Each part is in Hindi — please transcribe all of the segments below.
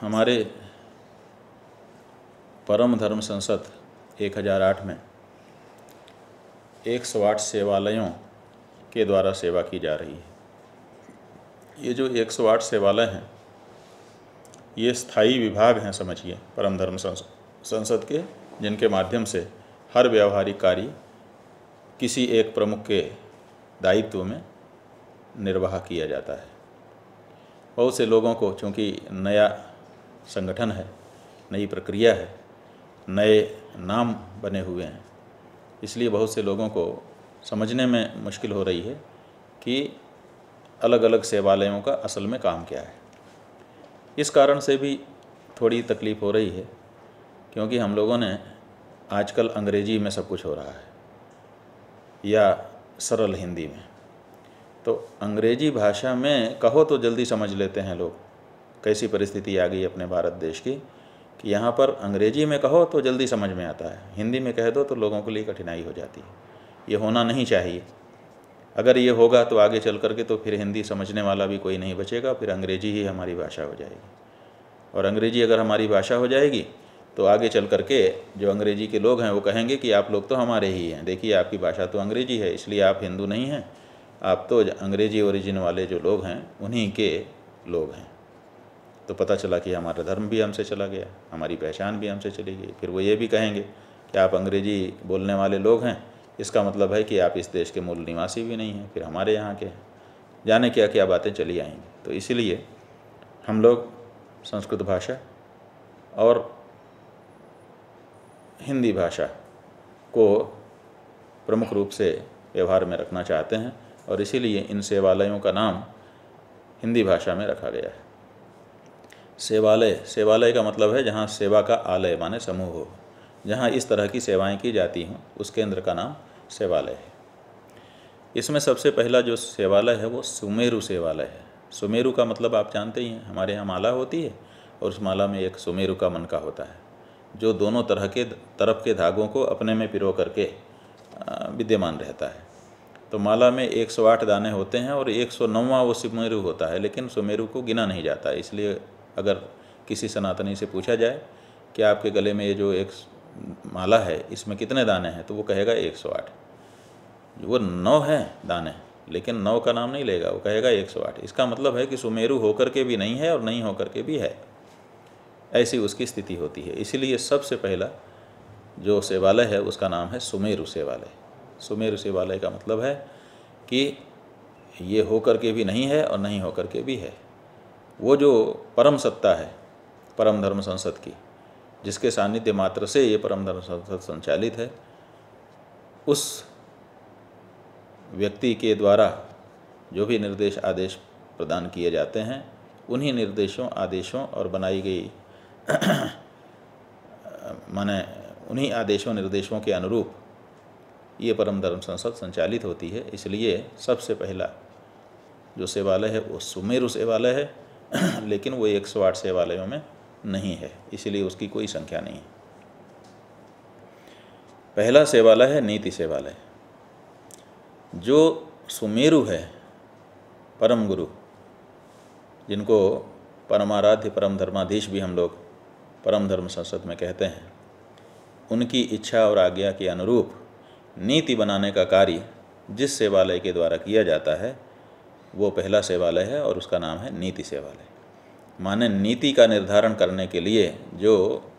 हमारे परम धर्म संसद 1008 में 108 सेवालयों के द्वारा सेवा की जा रही है ये जो 108 सेवालय हैं ये स्थायी विभाग हैं समझिए परम धर्म संसद के जिनके माध्यम से हर व्यावहारिक कार्य किसी एक प्रमुख के दायित्व में निर्वाह किया जाता है बहुत से लोगों को चूँकि नया संगठन है नई प्रक्रिया है नए नाम बने हुए हैं इसलिए बहुत से लोगों को समझने में मुश्किल हो रही है कि अलग अलग सेवालयों का असल में काम क्या है इस कारण से भी थोड़ी तकलीफ़ हो रही है क्योंकि हम लोगों ने आजकल अंग्रेजी में सब कुछ हो रहा है या सरल हिंदी में तो अंग्रेजी भाषा में कहो तो जल्दी समझ लेते हैं लोग कैसी परिस्थिति आ गई अपने भारत देश की कि यहाँ पर अंग्रेजी में कहो तो जल्दी समझ में आता है हिंदी में कह दो तो लोगों के लिए कठिनाई हो जाती है ये होना नहीं चाहिए अगर ये होगा तो आगे चल करके तो फिर हिंदी समझने वाला भी कोई नहीं बचेगा फिर अंग्रेजी ही हमारी भाषा हो जाएगी और अंग्रेजी अगर हमारी भाषा हो जाएगी तो आगे चल करके जो अंग्रेजी के लोग हैं वो कहेंगे कि आप लोग तो हमारे ही हैं देखिए आपकी भाषा तो अंग्रेजी है इसलिए आप हिंदू नहीं हैं आप तो अंग्रेजी ओरिजिन वाले जो लोग हैं उन्हीं के लोग हैं तो पता चला कि हमारा धर्म भी हमसे चला गया हमारी पहचान भी हमसे चली गई फिर वो ये भी कहेंगे कि आप अंग्रेजी बोलने वाले लोग हैं इसका मतलब है कि आप इस देश के मूल निवासी भी नहीं हैं फिर हमारे यहाँ के हैं जाने क्या क्या बातें चली आएंगी तो इसीलिए हम लोग संस्कृत भाषा और हिंदी भाषा को प्रमुख रूप से व्यवहार में रखना चाहते हैं और इसीलिए इन सेवालयों का नाम हिंदी भाषा में रखा गया है सेवालय सेवालय का मतलब है जहाँ सेवा का आलय माने समूह हो जहाँ इस तरह की सेवाएं की जाती हों उस केंद्र का नाम सेवालय है इसमें सबसे पहला जो सेवालय है वो सुमेरु सेवालय है सुमेरु का मतलब आप जानते ही हैं हमारे यहाँ माला होती है और उस माला में एक सुमेरु का मन का होता है जो दोनों तरह के तरफ के धागों को अपने में पिरो करके विद्यमान रहता है तो माला में 108 दाने होते हैं और एक सौ वो सुमेरु होता है लेकिन सुमेरु को गिना नहीं जाता इसलिए अगर किसी सनातनी से पूछा जाए कि आपके गले में ये जो एक माला है इसमें कितने दाने हैं तो वो कहेगा 108 वो नौ हैं दाने लेकिन नौ का नाम नहीं लेगा वो कहेगा 108 इसका मतलब है कि सुमेरु होकर के भी नहीं है और नहीं होकर के भी है ऐसी उसकी स्थिति होती है इसीलिए सबसे पहला जो सेवालय है उसका नाम है सुमेरु सेवालय सुमेर शिवालय का मतलब है कि ये होकर के भी नहीं है और नहीं होकर के भी है वो जो परम सत्ता है परम धर्म संसद की जिसके सानिध्य मात्र से ये परम धर्म संसद संचालित है उस व्यक्ति के द्वारा जो भी निर्देश आदेश प्रदान किए जाते हैं उन्हीं निर्देशों आदेशों और बनाई गई माने उन्हीं आदेशों निर्देशों के अनुरूप ये परम धर्म संसद संचालित होती है इसलिए सबसे पहला जो सेवालय है वो सुमेरु सेवालय है लेकिन वो एक सौ आठ सेवालयों में नहीं है इसलिए उसकी कोई संख्या नहीं पहला सेवालय है नीति सेवालय जो सुमेरु है परम गुरु जिनको परमाराध्य परम धर्माधीश भी हम लोग परम धर्म संसद में कहते हैं उनकी इच्छा और आज्ञा के अनुरूप नीति बनाने का कार्य जिस सेवालय के द्वारा किया जाता है वो पहला सेवालय है और उसका नाम है नीति सेवालय माने नीति का निर्धारण करने के लिए जो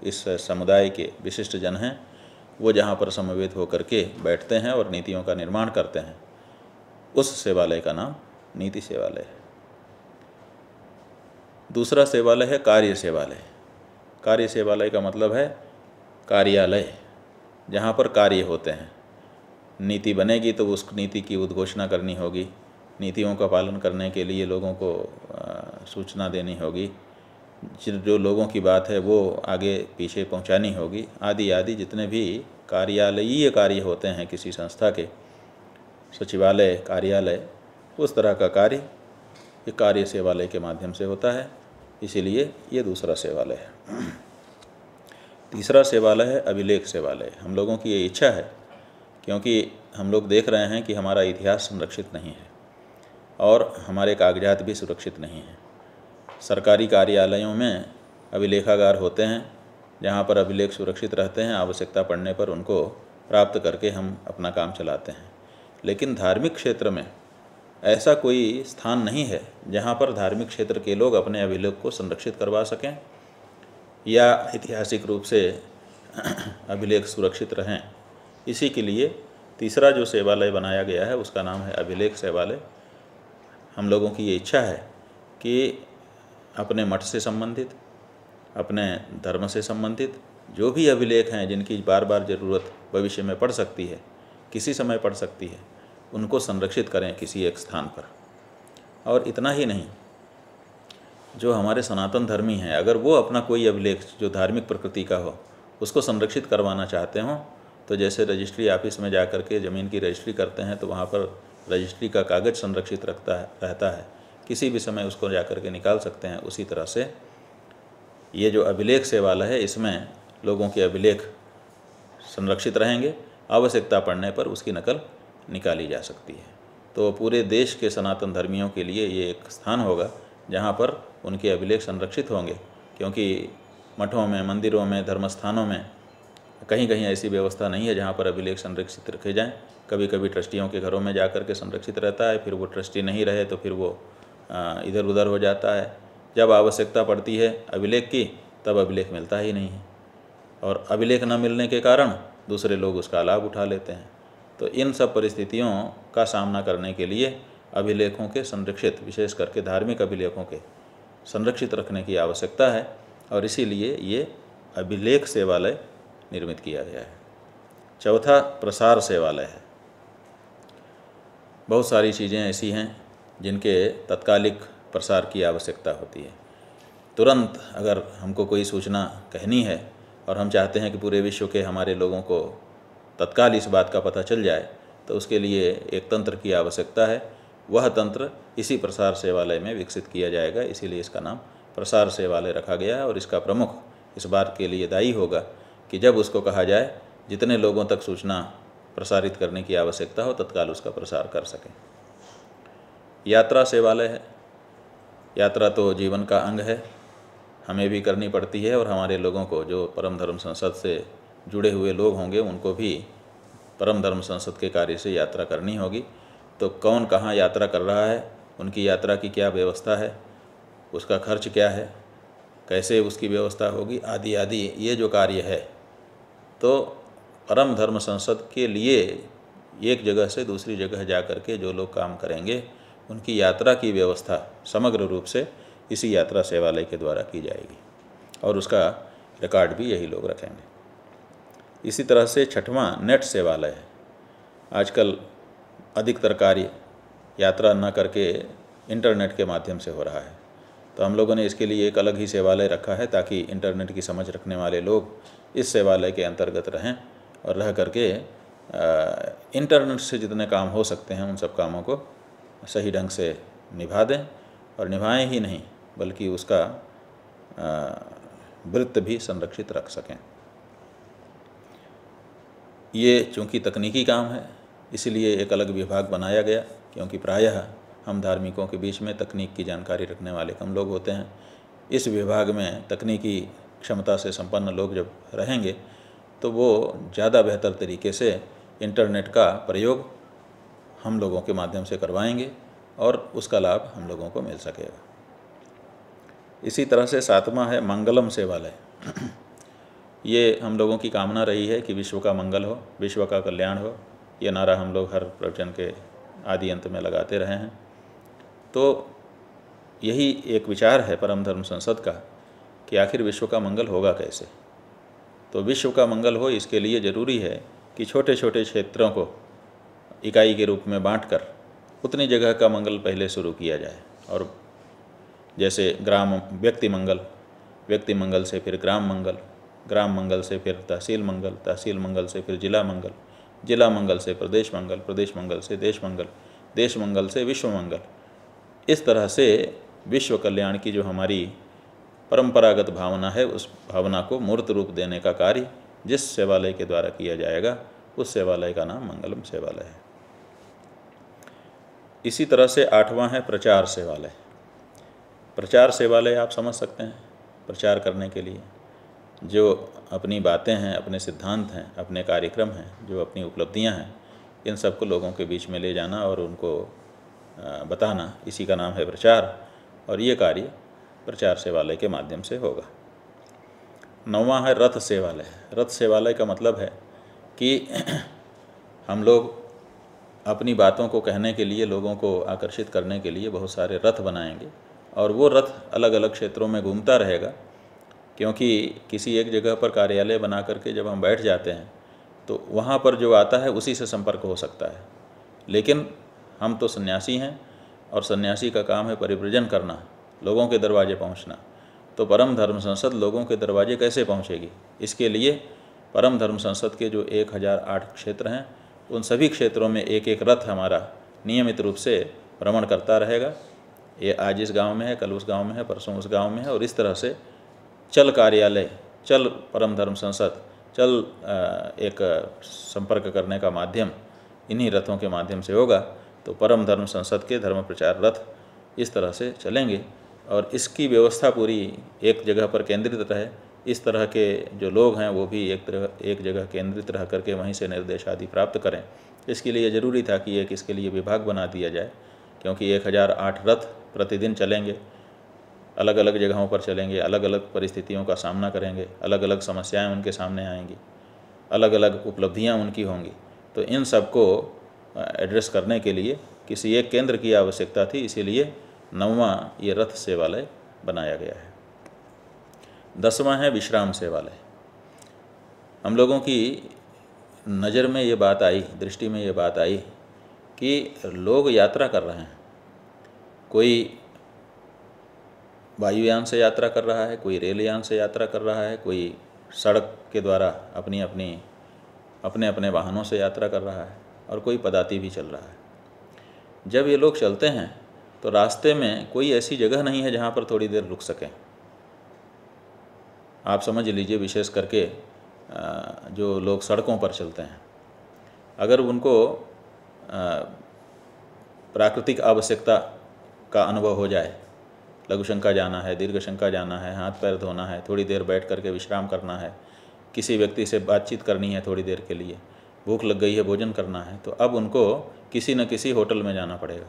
इस समुदाय के विशिष्ट जन हैं वो जहाँ पर समवेत होकर के बैठते हैं और नीतियों का निर्माण करते हैं उस सेवालय का नाम नीति सेवालय है दूसरा सेवालय है कार्य सेवालय कार्य सेवालय का मतलब है कार्यालय जहाँ पर कार्य होते हैं नीति बनेगी तो उस नीति की उद्घोषणा करनी होगी नीतियों का पालन करने के लिए लोगों को सूचना देनी होगी जो लोगों की बात है वो आगे पीछे पहुंचानी होगी आदि आदि जितने भी कार्यालयीय कार्य होते हैं किसी संस्था के सचिवालय कार्यालय उस तरह का कार्य ये कार्य सेवालय के माध्यम से होता है इसीलिए ये दूसरा सेवालय है तीसरा सेवालय है अभिलेख सेवालय हम लोगों की ये इच्छा है क्योंकि हम लोग देख रहे हैं कि हमारा इतिहास संरक्षित नहीं है और हमारे कागजात भी सुरक्षित नहीं हैं सरकारी कार्यालयों में अभिलेखागार होते हैं जहाँ पर अभिलेख सुरक्षित रहते हैं आवश्यकता पड़ने पर उनको प्राप्त करके हम अपना काम चलाते हैं लेकिन धार्मिक क्षेत्र में ऐसा कोई स्थान नहीं है जहाँ पर धार्मिक क्षेत्र के लोग अपने अभिलेख को संरक्षित करवा सकें या ऐतिहासिक रूप से अभिलेख सुरक्षित रहें इसी के लिए तीसरा जो सेवालय बनाया गया है उसका नाम है अभिलेख सेवालय हम लोगों की ये इच्छा है कि अपने मठ से संबंधित अपने धर्म से संबंधित जो भी अभिलेख हैं जिनकी बार बार ज़रूरत भविष्य में पड़ सकती है किसी समय पड़ सकती है उनको संरक्षित करें किसी एक स्थान पर और इतना ही नहीं जो हमारे सनातन धर्मी हैं अगर वो अपना कोई अभिलेख जो धार्मिक प्रकृति का हो उसको संरक्षित करवाना चाहते हों तो जैसे रजिस्ट्री ऑफिस में जा कर के ज़मीन की रजिस्ट्री करते हैं तो वहाँ पर रजिस्ट्री का कागज़ संरक्षित रखता है रहता है किसी भी समय उसको जा कर के निकाल सकते हैं उसी तरह से ये जो अभिलेख से वाला है इसमें लोगों के अभिलेख संरक्षित रहेंगे आवश्यकता पड़ने पर उसकी नकल निकाली जा सकती है तो पूरे देश के सनातन धर्मियों के लिए ये एक स्थान होगा जहाँ पर उनके अभिलेख संरक्षित होंगे क्योंकि मठों में मंदिरों में धर्मस्थानों में कहीं कहीं ऐसी व्यवस्था नहीं है जहाँ पर अभिलेख संरक्षित रखे जाएँ कभी कभी ट्रस्टियों के घरों में जा कर के संरक्षित रहता है फिर वो ट्रस्टी नहीं रहे तो फिर वो इधर उधर हो जाता है जब आवश्यकता पड़ती है अभिलेख की तब अभिलेख मिलता ही नहीं है और अभिलेख न मिलने के कारण दूसरे लोग उसका लाभ उठा लेते हैं तो इन सब परिस्थितियों का सामना करने के लिए अभिलेखों के संरक्षित विशेष करके धार्मिक अभिलेखों के संरक्षित रखने की आवश्यकता है और इसीलिए ये अभिलेख सेवालय निर्मित किया गया है चौथा प्रसार सेवालय है बहुत सारी चीज़ें ऐसी हैं जिनके तत्कालिक प्रसार की आवश्यकता होती है तुरंत अगर हमको कोई सूचना कहनी है और हम चाहते हैं कि पूरे विश्व के हमारे लोगों को तत्काल इस बात का पता चल जाए तो उसके लिए एक तंत्र की आवश्यकता है वह तंत्र इसी प्रसार सेवालय में विकसित किया जाएगा इसीलिए इसका नाम प्रसार सेवालय रखा गया है और इसका प्रमुख इस बात के लिए दायी होगा कि जब उसको कहा जाए जितने लोगों तक सूचना प्रसारित करने की आवश्यकता हो तत्काल उसका प्रसार कर सकें यात्रा सेवालय है यात्रा तो जीवन का अंग है हमें भी करनी पड़ती है और हमारे लोगों को जो परम धर्म संसद से जुड़े हुए लोग होंगे उनको भी परम धर्म संसद के कार्य से यात्रा करनी होगी तो कौन कहाँ यात्रा कर रहा है उनकी यात्रा की क्या व्यवस्था है उसका खर्च क्या है कैसे उसकी व्यवस्था होगी आदि आदि ये जो कार्य है तो परम धर्म संसद के लिए एक जगह से दूसरी जगह जा कर के जो लोग काम करेंगे उनकी यात्रा की व्यवस्था समग्र रूप से इसी यात्रा सेवालय के द्वारा की जाएगी और उसका रिकॉर्ड भी यही लोग रखेंगे इसी तरह से छठवां नेट सेवालय है आजकल अधिकतर कार्य यात्रा न करके इंटरनेट के माध्यम से हो रहा है तो हम लोगों ने इसके लिए एक अलग ही सेवालय रखा है ताकि इंटरनेट की समझ रखने वाले लोग इस सेवालय के अंतर्गत रहें और रह करके इंटरनेट से जितने काम हो सकते हैं उन सब कामों को सही ढंग से निभा दें और निभाएं ही नहीं बल्कि उसका वृत्त भी संरक्षित रख सकें ये चूंकि तकनीकी काम है इसलिए एक अलग विभाग बनाया गया क्योंकि प्रायः हम धार्मिकों के बीच में तकनीक की जानकारी रखने वाले कम लोग होते हैं इस विभाग में तकनीकी क्षमता से संपन्न लोग जब रहेंगे तो वो ज़्यादा बेहतर तरीके से इंटरनेट का प्रयोग हम लोगों के माध्यम से करवाएंगे और उसका लाभ हम लोगों को मिल सकेगा इसी तरह से सातवां है मंगलम सेवालय ये हम लोगों की कामना रही है कि विश्व का मंगल हो विश्व का कल्याण हो ये नारा हम लोग हर प्रवचन के आदि अंत में लगाते रहे हैं तो यही एक विचार है परम धर्म संसद का कि आखिर विश्व का मंगल होगा कैसे तो विश्व का मंगल हो इसके लिए ज़रूरी है कि छोटे छोटे क्षेत्रों को इकाई के रूप में बांट कर उतनी जगह का मंगल पहले शुरू किया जाए और जैसे ग्राम व्यक्ति मंगल व्यक्ति मंगल से फिर ग्राम मंगल ग्राम मंगल से फिर तहसील मंगल तहसील मंगल से फिर जिला मंगल जिला मंगल से प्रदेश मंगल प्रदेश मंगल से देश मंगल देश मंगल से विश्व मंगल इस तरह से विश्व कल्याण की जो हमारी परंपरागत भावना है उस भावना को मूर्त रूप देने का कार्य जिस सेवालय के द्वारा किया जाएगा उस सेवालय का नाम मंगलम सेवालय है इसी तरह से आठवां है प्रचार सेवालय प्रचार सेवालय आप समझ सकते हैं प्रचार करने के लिए जो अपनी बातें हैं अपने सिद्धांत हैं अपने कार्यक्रम हैं जो अपनी उपलब्धियां हैं इन सबको लोगों के बीच में ले जाना और उनको बताना इसी का नाम है प्रचार और ये कार्य प्रचार सेवालय के माध्यम से होगा नौवा है रथ सेवालय रथ सेवालय का मतलब है कि हम लोग अपनी बातों को कहने के लिए लोगों को आकर्षित करने के लिए बहुत सारे रथ बनाएंगे और वो रथ अलग अलग क्षेत्रों में घूमता रहेगा क्योंकि किसी एक जगह पर कार्यालय बना करके जब हम बैठ जाते हैं तो वहाँ पर जो आता है उसी से संपर्क हो सकता है लेकिन हम तो सन्यासी हैं और सन्यासी का काम है परिव्रजन करना लोगों के दरवाजे पहुंचना तो परम धर्म संसद लोगों के दरवाजे कैसे पहुंचेगी इसके लिए परम धर्म संसद के जो 1008 क्षेत्र हैं उन सभी क्षेत्रों में एक एक रथ हमारा नियमित रूप से भ्रमण करता रहेगा ये आज इस गाँव में है कल उस गाँव में है परसों उस गाँव में है और इस तरह से चल कार्यालय चल परम धर्म संसद चल एक संपर्क करने का माध्यम इन्हीं रथों के माध्यम से होगा तो परम धर्म संसद के धर्म प्रचार रथ इस तरह से चलेंगे और इसकी व्यवस्था पूरी एक जगह पर केंद्रित रहे इस तरह के जो लोग हैं वो भी एक तरह एक जगह केंद्रित रह करके वहीं से निर्देश आदि प्राप्त करें इसके लिए ज़रूरी था कि एक इसके लिए विभाग बना दिया जाए क्योंकि एक हज़ार आठ रथ प्रतिदिन चलेंगे अलग अलग जगहों पर चलेंगे अलग अलग परिस्थितियों का सामना करेंगे अलग अलग समस्याएं उनके सामने आएंगी अलग अलग उपलब्धियां उनकी होंगी तो इन सबको एड्रेस करने के लिए किसी एक केंद्र की आवश्यकता थी इसीलिए नौवा ये रथ सेवालय बनाया गया है दसवां है विश्राम सेवालय हम लोगों की नज़र में ये बात आई दृष्टि में ये बात आई कि लोग यात्रा कर रहे हैं कोई वायुयान से यात्रा कर रहा है कोई रेलयान से यात्रा कर रहा है कोई सड़क के द्वारा अपनी अपनी अपने अपने वाहनों से यात्रा कर रहा है और कोई पदाती भी चल रहा है जब ये लोग चलते हैं तो रास्ते में कोई ऐसी जगह नहीं है जहाँ पर थोड़ी देर रुक सकें आप समझ लीजिए विशेष करके जो लोग सड़कों पर चलते हैं अगर उनको प्राकृतिक आवश्यकता का अनुभव हो जाए लघुशंका जाना है दीर्घशंका जाना है हाथ पैर धोना है थोड़ी देर बैठ करके विश्राम करना है किसी व्यक्ति से बातचीत करनी है थोड़ी देर के लिए भूख लग गई है भोजन करना है तो अब उनको किसी न किसी होटल में जाना पड़ेगा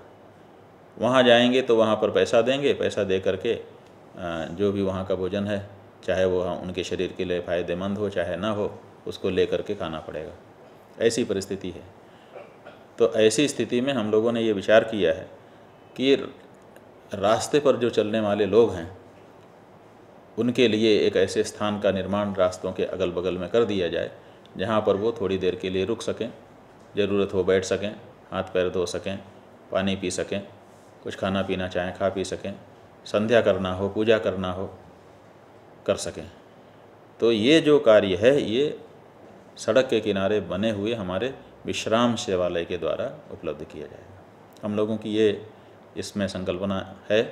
वहाँ जाएंगे तो वहाँ पर पैसा देंगे पैसा दे करके जो भी वहाँ का भोजन है चाहे वो हाँ, उनके शरीर के लिए फ़ायदेमंद हो चाहे ना हो उसको ले करके खाना पड़ेगा ऐसी परिस्थिति है तो ऐसी स्थिति में हम लोगों ने ये विचार किया है कि रास्ते पर जो चलने वाले लोग हैं उनके लिए एक ऐसे स्थान का निर्माण रास्तों के अगल बगल में कर दिया जाए जहाँ पर वो थोड़ी देर के लिए रुक सकें ज़रूरत हो बैठ सकें हाथ पैर धो सकें पानी पी सकें कुछ खाना पीना चाहें खा पी सकें संध्या करना हो पूजा करना हो कर सकें तो ये जो कार्य है ये सड़क के किनारे बने हुए हमारे विश्राम सेवालय के द्वारा उपलब्ध किया जाएगा हम लोगों की ये इसमें संकल्पना है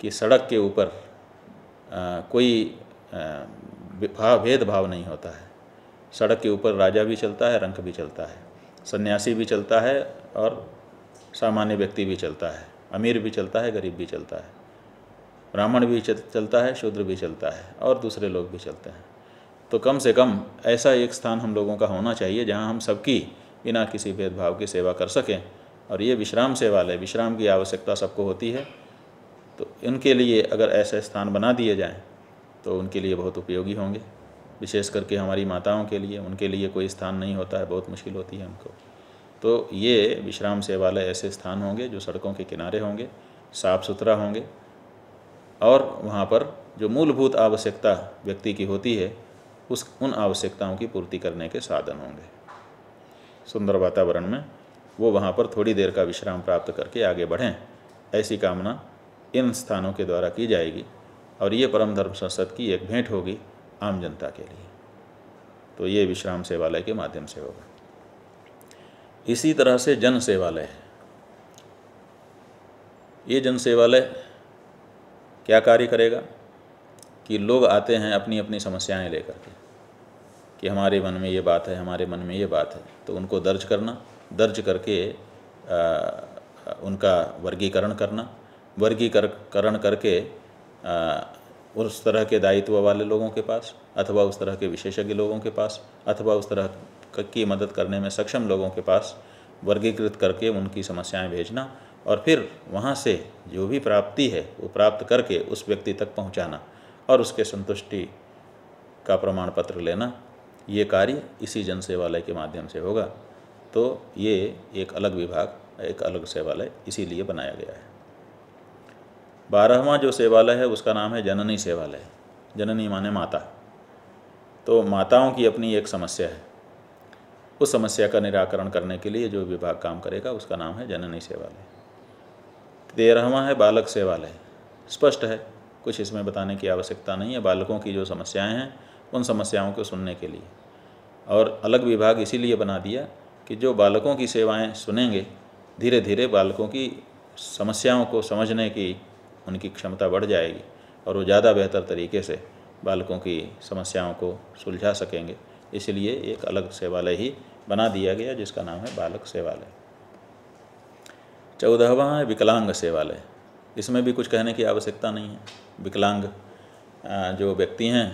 कि सड़क के ऊपर कोई भाव भेदभाव नहीं होता है सड़क के ऊपर राजा भी चलता है रंक भी चलता है सन्यासी भी चलता है और सामान्य व्यक्ति भी चलता है अमीर भी चलता है गरीब भी चलता है ब्राह्मण भी चलता है शूद्र भी चलता है और दूसरे लोग भी चलते हैं तो कम से कम ऐसा एक स्थान हम लोगों का होना चाहिए जहाँ हम सबकी बिना किसी भेदभाव की सेवा कर सकें और ये विश्राम सेवालय विश्राम की आवश्यकता सबको होती है तो इनके लिए अगर ऐसे स्थान बना दिए जाएँ तो उनके लिए बहुत उपयोगी होंगे विशेष करके हमारी माताओं के लिए उनके लिए कोई स्थान नहीं होता है बहुत मुश्किल होती है उनको तो ये विश्राम सेवालय ऐसे स्थान होंगे जो सड़कों के किनारे होंगे साफ सुथरा होंगे और वहाँ पर जो मूलभूत आवश्यकता व्यक्ति की होती है उस उन आवश्यकताओं की पूर्ति करने के साधन होंगे सुंदर वातावरण में वो वहाँ पर थोड़ी देर का विश्राम प्राप्त करके आगे बढ़ें ऐसी कामना इन स्थानों के द्वारा की जाएगी और ये परम धर्म संसद की एक भेंट होगी आम जनता के लिए तो ये विश्राम सेवालय के माध्यम से होगा इसी तरह से जन सेवालय ये जन सेवालय क्या कार्य करेगा कि लोग आते हैं अपनी अपनी समस्याएं लेकर के कि हमारे मन में ये बात है हमारे मन में ये बात है तो उनको दर्ज करना दर्ज करके आ, उनका वर्गीकरण करना वर्गीकरण करके आ, उस तरह के दायित्व वाले लोगों के पास अथवा उस तरह के विशेषज्ञ लोगों के पास अथवा उस तरह की मदद करने में सक्षम लोगों के पास वर्गीकृत करके उनकी समस्याएं भेजना और फिर वहाँ से जो भी प्राप्ति है वो प्राप्त करके उस व्यक्ति तक पहुँचाना और उसके संतुष्टि का प्रमाण पत्र लेना ये कार्य इसी जन सेवालय के माध्यम से होगा तो ये एक अलग विभाग एक अलग सेवालय इसीलिए बनाया गया है बारहवा जो सेवालय है उसका नाम है जननी सेवालय जननी माने माता तो माताओं की अपनी एक समस्या है उस समस्या का निराकरण करने के लिए जो विभाग काम करेगा उसका नाम है जननी सेवालय तेरहवा है बालक सेवालय स्पष्ट है कुछ इसमें बताने की आवश्यकता नहीं है बालकों की जो समस्याएं हैं उन समस्याओं को सुनने के लिए और अलग विभाग इसीलिए बना दिया कि जो बालकों की सेवाएं सुनेंगे धीरे धीरे बालकों की समस्याओं को समझने की उनकी क्षमता बढ़ जाएगी और वो ज़्यादा बेहतर तरीके से बालकों की समस्याओं को सुलझा सकेंगे इसलिए एक अलग सेवालय ही बना दिया गया जिसका नाम है बालक सेवालय चौदहवा है विकलांग सेवालय इसमें भी कुछ कहने की आवश्यकता नहीं है विकलांग जो व्यक्ति हैं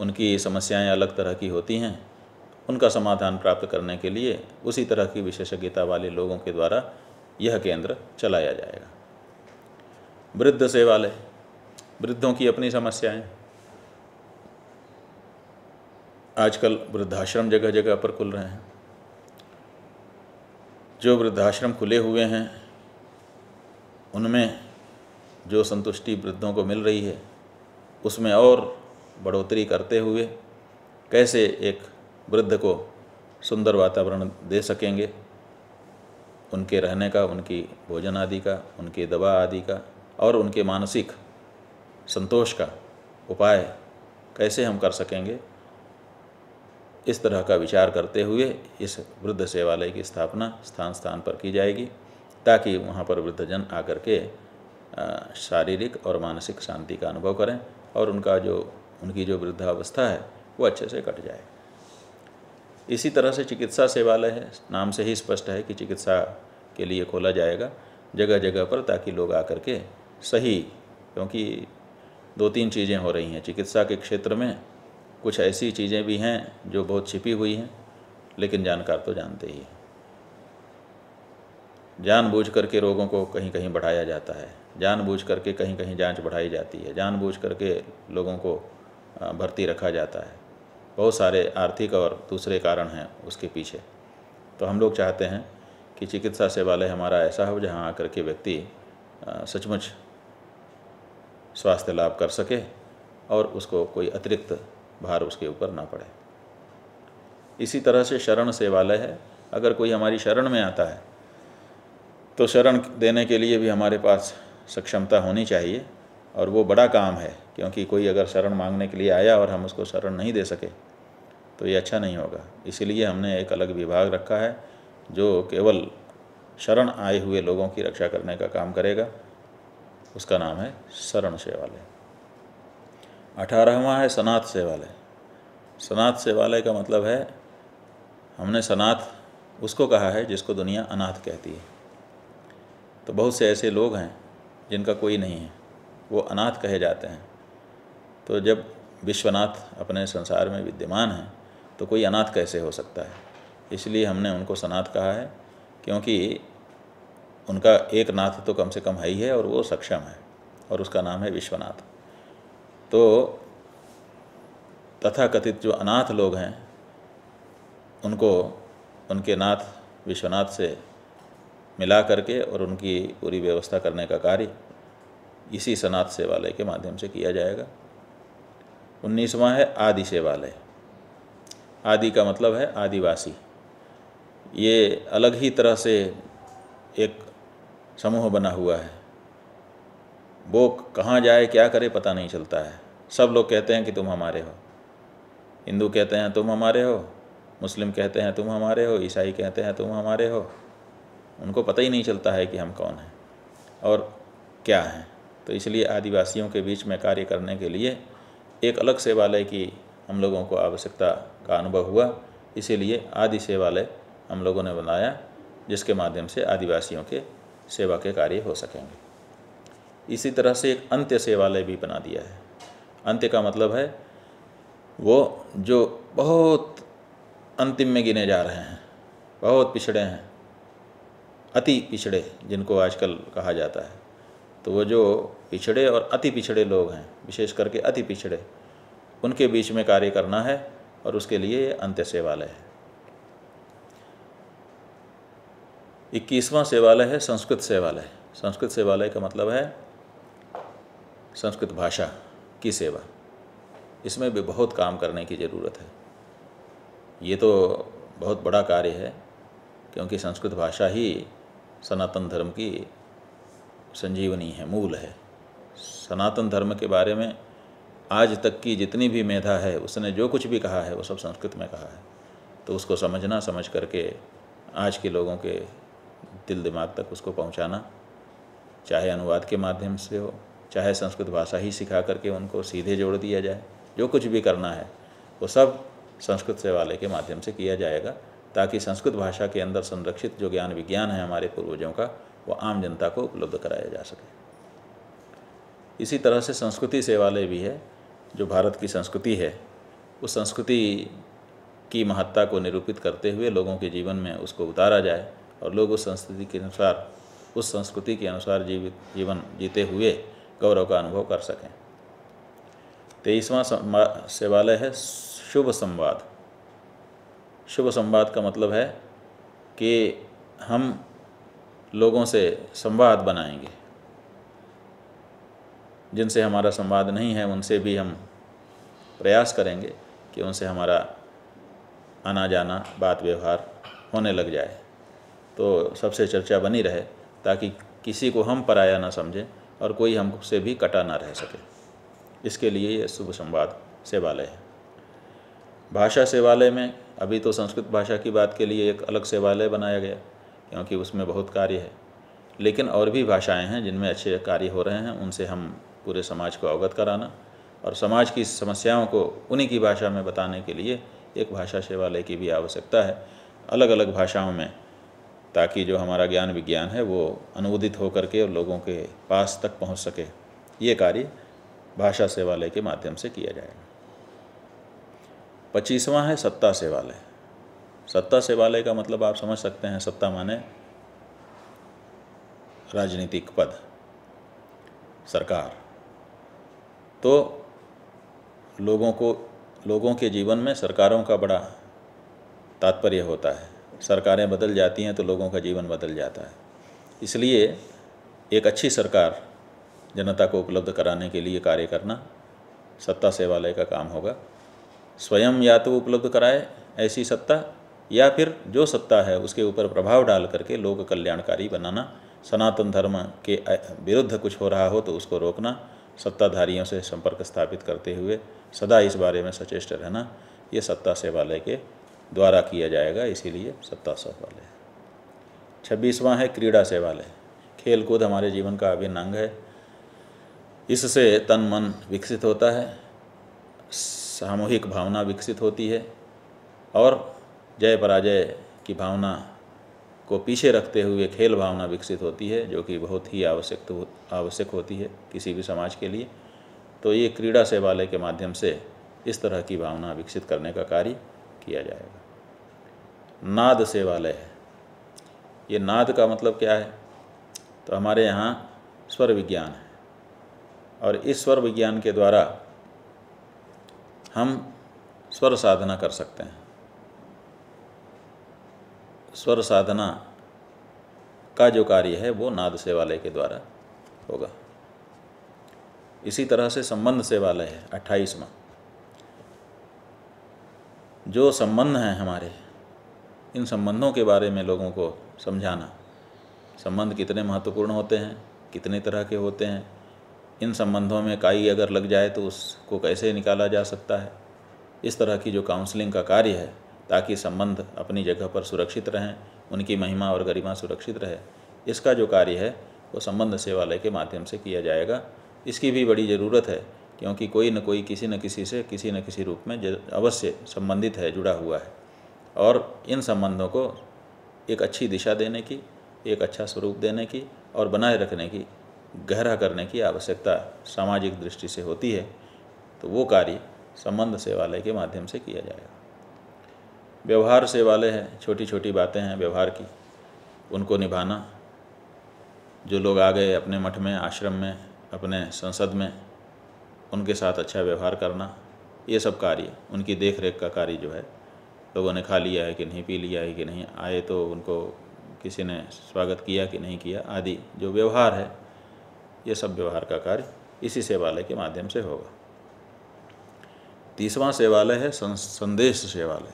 उनकी समस्याएं अलग तरह की होती हैं उनका समाधान प्राप्त करने के लिए उसी तरह की विशेषज्ञता वाले लोगों के द्वारा यह केंद्र चलाया जाएगा वृद्ध सेवालय वृद्धों की अपनी समस्याएं आजकल वृद्धाश्रम जगह जगह पर खुल रहे हैं जो वृद्धाश्रम खुले हुए हैं उनमें जो संतुष्टि वृद्धों को मिल रही है उसमें और बढ़ोतरी करते हुए कैसे एक वृद्ध को सुंदर वातावरण दे सकेंगे उनके रहने का उनकी भोजन आदि का उनके दवा आदि का और उनके मानसिक संतोष का उपाय कैसे हम कर सकेंगे इस तरह का विचार करते हुए इस वृद्ध सेवालय की स्थापना स्थान स्थान पर की जाएगी ताकि वहाँ पर वृद्धजन आकर के शारीरिक और मानसिक शांति का अनुभव करें और उनका जो उनकी जो वृद्धावस्था है वो अच्छे से कट जाए इसी तरह से चिकित्सा सेवालय है नाम से ही स्पष्ट है कि चिकित्सा के लिए खोला जाएगा जगह जगह पर ताकि लोग आकर के सही क्योंकि दो तीन चीज़ें हो रही हैं चिकित्सा के क्षेत्र में कुछ ऐसी चीज़ें भी हैं जो बहुत छिपी हुई हैं लेकिन जानकार तो जानते ही हैं जानबूझ करके रोगों को कहीं कहीं बढ़ाया जाता है जानबूझ करके कहीं कहीं जांच बढ़ाई जाती है जानबूझ करके लोगों को भर्ती रखा जाता है बहुत सारे आर्थिक और दूसरे कारण हैं उसके पीछे तो हम लोग चाहते हैं कि चिकित्सा सेवालय हमारा ऐसा हो जहाँ आकर के व्यक्ति सचमुच स्वास्थ्य लाभ कर सके और उसको कोई अतिरिक्त भार उसके ऊपर ना पड़े इसी तरह से शरण सेवालय है अगर कोई हमारी शरण में आता है तो शरण देने के लिए भी हमारे पास सक्षमता होनी चाहिए और वो बड़ा काम है क्योंकि कोई अगर शरण मांगने के लिए आया और हम उसको शरण नहीं दे सके तो ये अच्छा नहीं होगा इसीलिए हमने एक अलग विभाग रखा है जो केवल शरण आए हुए लोगों की रक्षा करने का काम करेगा उसका नाम है शरण सेवालय अठारहवाँ है सनात सेवालय सनात सेवालय का मतलब है हमने सनात उसको कहा है जिसको दुनिया अनाथ कहती है तो बहुत से ऐसे लोग हैं जिनका कोई नहीं है वो अनाथ कहे जाते हैं तो जब विश्वनाथ अपने संसार में विद्यमान हैं तो कोई अनाथ कैसे हो सकता है इसलिए हमने उनको सनाथ कहा है क्योंकि उनका एक नाथ तो कम से कम है ही है और वो सक्षम है और उसका नाम है विश्वनाथ तो तथा कथित जो अनाथ लोग हैं उनको उनके नाथ विश्वनाथ से मिला करके और उनकी पूरी व्यवस्था करने का कार्य इसी सनाथ सेवालय के माध्यम से किया जाएगा उन्नीसवा है आदि सेवालय आदि का मतलब है आदिवासी ये अलग ही तरह से एक समूह बना हुआ है वो कहाँ जाए क्या करे पता नहीं चलता है सब लोग कहते हैं कि तुम हमारे हो हिंदू कहते हैं तुम हमारे हो मुस्लिम कहते हैं तुम हमारे हो ईसाई कहते हैं तुम हमारे हो उनको पता ही नहीं चलता है कि हम कौन हैं और क्या हैं तो इसलिए आदिवासियों के बीच में कार्य करने के लिए एक अलग सेवालय की हम लोगों को आवश्यकता का अनुभव हुआ इसीलिए आदि सेवालय हम लोगों ने बनाया जिसके माध्यम से आदिवासियों के सेवा के कार्य हो सकेंगे इसी तरह से एक अंत्य सेवालय भी बना दिया है अंत्य का मतलब है वो जो बहुत अंतिम में गिने जा रहे हैं बहुत पिछड़े हैं अति पिछड़े जिनको आजकल कहा जाता है तो वो जो पिछड़े और अति पिछड़े लोग हैं विशेष करके अति पिछड़े उनके बीच में कार्य करना है और उसके लिए अंत्य सेवालय है इक्कीसवां सेवालय है संस्कृत सेवालय संस्कृत सेवालय का मतलब है संस्कृत भाषा की सेवा इसमें भी बहुत काम करने की ज़रूरत है ये तो बहुत बड़ा कार्य है क्योंकि संस्कृत भाषा ही सनातन धर्म की संजीवनी है मूल है सनातन धर्म के बारे में आज तक की जितनी भी मेधा है उसने जो कुछ भी कहा है वो सब संस्कृत में कहा है तो उसको समझना समझ करके आज के लोगों के दिल दिमाग तक उसको पहुंचाना चाहे अनुवाद के माध्यम से हो चाहे संस्कृत भाषा ही सिखा करके उनको सीधे जोड़ दिया जाए जो कुछ भी करना है वो सब संस्कृत सेवालय के माध्यम से किया जाएगा ताकि संस्कृत भाषा के अंदर संरक्षित जो ज्ञान विज्ञान है हमारे पूर्वजों का वो आम जनता को उपलब्ध कराया जा सके इसी तरह से संस्कृति सेवालय भी है जो भारत की संस्कृति है उस संस्कृति की महत्ता को निरूपित करते हुए लोगों के जीवन में उसको उतारा जाए और लोग उस संस्कृति के अनुसार उस संस्कृति के अनुसार जीवित जीवन जीते हुए गौरव का अनुभव कर सकें तेईसवां सेवालय है शुभ संवाद शुभ संवाद का मतलब है कि हम लोगों से संवाद बनाएंगे जिनसे हमारा संवाद नहीं है उनसे भी हम प्रयास करेंगे कि उनसे हमारा आना जाना बात व्यवहार होने लग जाए तो सबसे चर्चा बनी रहे ताकि किसी को हम पराया ना समझें और कोई हमसे भी कटा ना रह सके इसके लिए ये शुभ संवाद सेवालय है भाषा सेवालय में अभी तो संस्कृत भाषा की बात के लिए एक अलग सेवालय बनाया गया क्योंकि उसमें बहुत कार्य है लेकिन और भी भाषाएं हैं जिनमें अच्छे कार्य हो रहे हैं उनसे हम पूरे समाज को अवगत कराना और समाज की समस्याओं को उन्हीं की भाषा में बताने के लिए एक भाषा सेवालय की भी आवश्यकता है अलग अलग भाषाओं में ताकि जो हमारा ज्ञान विज्ञान है वो अनुदित होकर के और लोगों के पास तक पहुंच सके ये कार्य भाषा सेवालय के माध्यम से किया जाएगा पच्चीसवां है सत्ता सेवालय सत्ता सेवालय का मतलब आप समझ सकते हैं सत्ता माने राजनीतिक पद सरकार तो लोगों को लोगों के जीवन में सरकारों का बड़ा तात्पर्य होता है सरकारें बदल जाती हैं तो लोगों का जीवन बदल जाता है इसलिए एक अच्छी सरकार जनता को उपलब्ध कराने के लिए कार्य करना सत्ता सेवालय का काम होगा स्वयं या तो उपलब्ध कराए ऐसी सत्ता या फिर जो सत्ता है उसके ऊपर प्रभाव डाल करके लोक कल्याणकारी बनाना सनातन धर्म के विरुद्ध कुछ हो रहा हो तो उसको रोकना सत्ताधारियों से संपर्क स्थापित करते हुए सदा इस बारे में सचेष्ट रहना ये सत्ता सेवालय के द्वारा किया जाएगा इसीलिए सत्ता वाले छब्बीसवां है क्रीड़ा सेवालय खेल कूद हमारे जीवन का अभिन्न अंग है इससे तन मन विकसित होता है सामूहिक भावना विकसित होती है और जय पराजय की भावना को पीछे रखते हुए खेल भावना विकसित होती है जो कि बहुत ही आवश्यक हो, आवश्यक होती है किसी भी समाज के लिए तो ये क्रीड़ा सेवालय के माध्यम से इस तरह की भावना विकसित करने का कार्य किया जाएगा नाद सेवालय है ये नाद का मतलब क्या है तो हमारे यहाँ स्वर विज्ञान है और इस स्वर विज्ञान के द्वारा हम स्वर साधना कर सकते हैं स्वर साधना का जो कार्य है वो नाद सेवालय के द्वारा होगा इसी तरह से संबंध से वाले है अट्ठाईसवा जो संबंध हैं हमारे इन संबंधों के बारे में लोगों को समझाना संबंध कितने महत्वपूर्ण होते हैं कितने तरह के होते हैं इन संबंधों में काई अगर लग जाए तो उसको कैसे निकाला जा सकता है इस तरह की जो काउंसलिंग का कार्य है ताकि संबंध अपनी जगह पर सुरक्षित रहें उनकी महिमा और गरिमा सुरक्षित रहे इसका जो कार्य है वो संबंध सेवालय के माध्यम से किया जाएगा इसकी भी बड़ी ज़रूरत है क्योंकि कोई न कोई किसी न किसी से किसी न किसी रूप में अवश्य संबंधित है जुड़ा हुआ है और इन संबंधों को एक अच्छी दिशा देने की एक अच्छा स्वरूप देने की और बनाए रखने की गहरा करने की आवश्यकता सामाजिक दृष्टि से होती है तो वो कार्य संबंध सेवालय के माध्यम से किया जाएगा व्यवहार सेवालय है छोटी छोटी बातें हैं व्यवहार की उनको निभाना जो लोग आ गए अपने मठ में आश्रम में अपने संसद में उनके साथ अच्छा व्यवहार करना ये सब कार्य उनकी देखरेख का कार्य जो है लोगों ने खा लिया है कि नहीं पी लिया है कि नहीं आए तो उनको किसी ने स्वागत किया कि नहीं किया आदि जो व्यवहार है ये सब व्यवहार का कार्य इसी सेवालय के माध्यम से होगा तीसवां सेवालय है संदेश सेवालय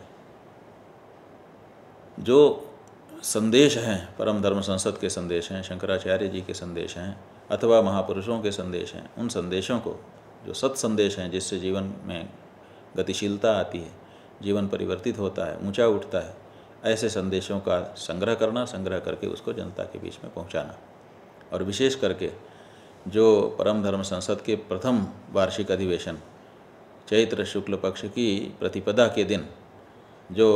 जो संदेश हैं परम धर्म संसद के संदेश हैं शंकराचार्य जी के संदेश हैं अथवा महापुरुषों के संदेश हैं उन संदेशों को जो सत संदेश हैं जिससे जीवन में गतिशीलता आती है जीवन परिवर्तित होता है ऊंचा उठता है ऐसे संदेशों का संग्रह करना संग्रह करके उसको जनता के बीच में पहुंचाना और विशेष करके जो परम धर्म संसद के प्रथम वार्षिक अधिवेशन चैत्र शुक्ल पक्ष की प्रतिपदा के दिन जो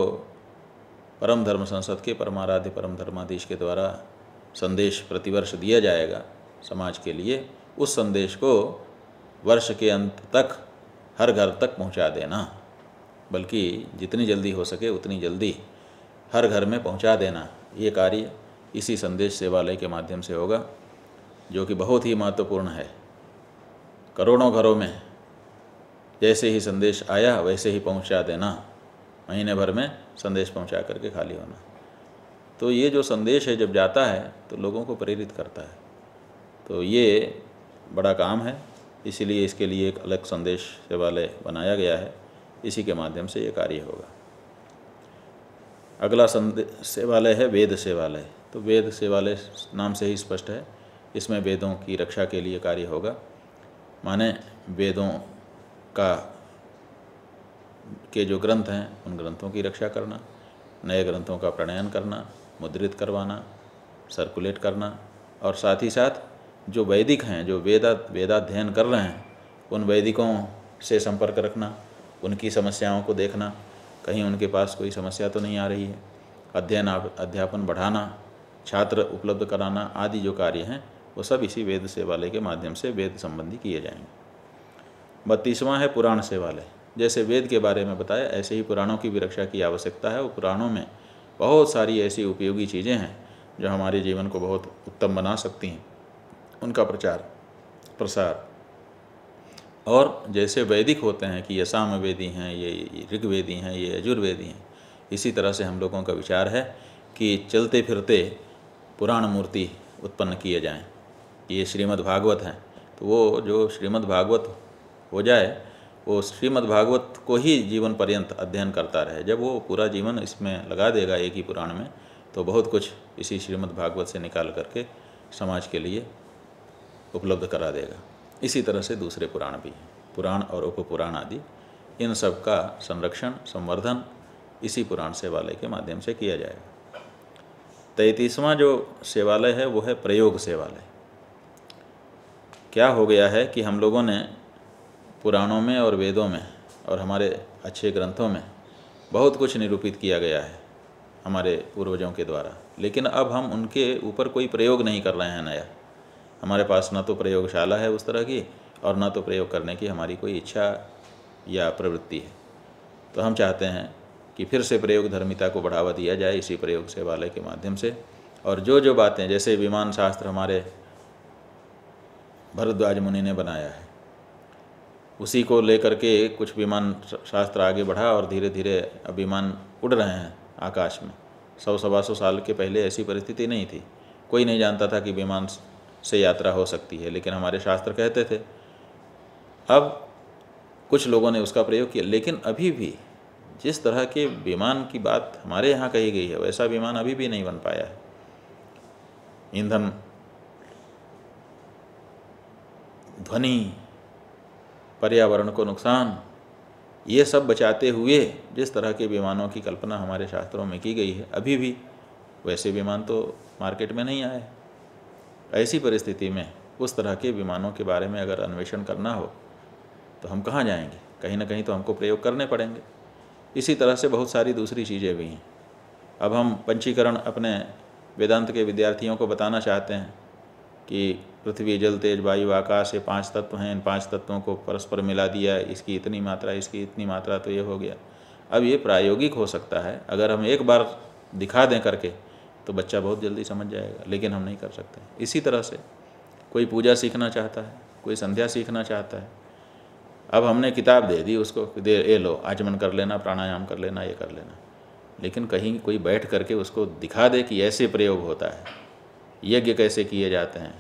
परम धर्म संसद के परमाराध्य परम धर्माधीश के द्वारा संदेश प्रतिवर्ष दिया जाएगा समाज के लिए उस संदेश को वर्ष के अंत तक हर घर तक पहुंचा देना बल्कि जितनी जल्दी हो सके उतनी जल्दी हर घर में पहुंचा देना ये कार्य इसी संदेश सेवालय के माध्यम से होगा जो कि बहुत ही महत्वपूर्ण है करोड़ों घरों में जैसे ही संदेश आया वैसे ही पहुंचा देना महीने भर में संदेश पहुंचा करके खाली होना तो ये जो संदेश है जब जाता है तो लोगों को प्रेरित करता है तो ये बड़ा काम है इसीलिए इसके लिए एक अलग संदेश सेवालय बनाया गया है इसी के माध्यम से ये कार्य होगा अगला सेवालय है वेद सेवालय तो वेद सेवालय नाम से ही स्पष्ट है इसमें वेदों की रक्षा के लिए कार्य होगा माने वेदों का के जो ग्रंथ हैं उन ग्रंथों की रक्षा करना नए ग्रंथों का प्रणयन करना मुद्रित करवाना सर्कुलेट करना और साथ ही साथ जो वैदिक हैं जो वेदा वेदाध्ययन कर रहे हैं उन वैदिकों से संपर्क रखना उनकी समस्याओं को देखना कहीं उनके पास कोई समस्या तो नहीं आ रही है अध्ययन अध्यापन बढ़ाना छात्र उपलब्ध कराना आदि जो कार्य हैं वो सब इसी वेद सेवालय के माध्यम से वेद संबंधी किए जाएंगे बत्तीसवां है पुराण सेवालय जैसे वेद के बारे में बताया ऐसे ही पुराणों की भी रक्षा की आवश्यकता है और पुराणों में बहुत सारी ऐसी उपयोगी चीज़ें हैं जो हमारे जीवन को बहुत उत्तम बना सकती हैं उनका प्रचार प्रसार और जैसे वैदिक होते हैं कि ये वेदी हैं ये ऋग्वेदी हैं ये यजुर्वेदी हैं इसी तरह से हम लोगों का विचार है कि चलते फिरते पुराण मूर्ति उत्पन्न किए जाएं ये श्रीमद् भागवत हैं तो वो जो श्रीमद् भागवत हो जाए वो श्रीमद् भागवत को ही जीवन पर्यंत अध्ययन करता रहे जब वो पूरा जीवन इसमें लगा देगा एक ही पुराण में तो बहुत कुछ इसी श्रीमद् भागवत से निकाल करके समाज के लिए उपलब्ध करा देगा इसी तरह से दूसरे पुराण भी हैं पुराण और उपपुराण आदि इन सब का संरक्षण संवर्धन इसी पुराण सेवालय के माध्यम से किया जाएगा तैतीसवां जो सेवालय है वो है प्रयोग सेवालय क्या हो गया है कि हम लोगों ने पुराणों में और वेदों में और हमारे अच्छे ग्रंथों में बहुत कुछ निरूपित किया गया है हमारे पूर्वजों के द्वारा लेकिन अब हम उनके ऊपर कोई प्रयोग नहीं कर रहे हैं नया हमारे पास ना तो प्रयोगशाला है उस तरह की और ना तो प्रयोग करने की हमारी कोई इच्छा या प्रवृत्ति है तो हम चाहते हैं कि फिर से प्रयोग धर्मिता को बढ़ावा दिया जाए इसी प्रयोग सेवालय के माध्यम से और जो जो बातें जैसे विमान शास्त्र हमारे भरद्वाज मुनि ने बनाया है उसी को लेकर के कुछ विमान शास्त्र आगे बढ़ा और धीरे धीरे अब विमान उड़ रहे हैं आकाश में सौ सवा सौ साल के पहले ऐसी परिस्थिति नहीं थी कोई नहीं जानता था कि विमान से यात्रा हो सकती है लेकिन हमारे शास्त्र कहते थे अब कुछ लोगों ने उसका प्रयोग किया लेकिन अभी भी जिस तरह के विमान की बात हमारे यहाँ कही गई है वैसा विमान अभी भी नहीं बन पाया है ईंधन ध्वनि पर्यावरण को नुकसान ये सब बचाते हुए जिस तरह के विमानों की कल्पना हमारे शास्त्रों में की गई है अभी भी वैसे विमान तो मार्केट में नहीं आए ऐसी परिस्थिति में उस तरह के विमानों के बारे में अगर अन्वेषण करना हो तो हम कहाँ जाएंगे कहीं ना कहीं तो हमको प्रयोग करने पड़ेंगे इसी तरह से बहुत सारी दूसरी चीज़ें भी हैं अब हम पंचीकरण अपने वेदांत के विद्यार्थियों को बताना चाहते हैं कि पृथ्वी जल तेज वायु आकाश ये पांच तत्व हैं इन पांच तत्वों को परस्पर मिला दिया इसकी इतनी मात्रा इसकी इतनी मात्रा तो ये हो गया अब ये प्रायोगिक हो सकता है अगर हम एक बार दिखा दें करके तो बच्चा बहुत जल्दी समझ जाएगा लेकिन हम नहीं कर सकते इसी तरह से कोई पूजा सीखना चाहता है कोई संध्या सीखना चाहता है अब हमने किताब दे दी उसको दे ए लो आचमन कर लेना प्राणायाम कर लेना ये कर लेना लेकिन कहीं कोई बैठ करके उसको दिखा दे कि ऐसे प्रयोग होता है यज्ञ कैसे किए जाते हैं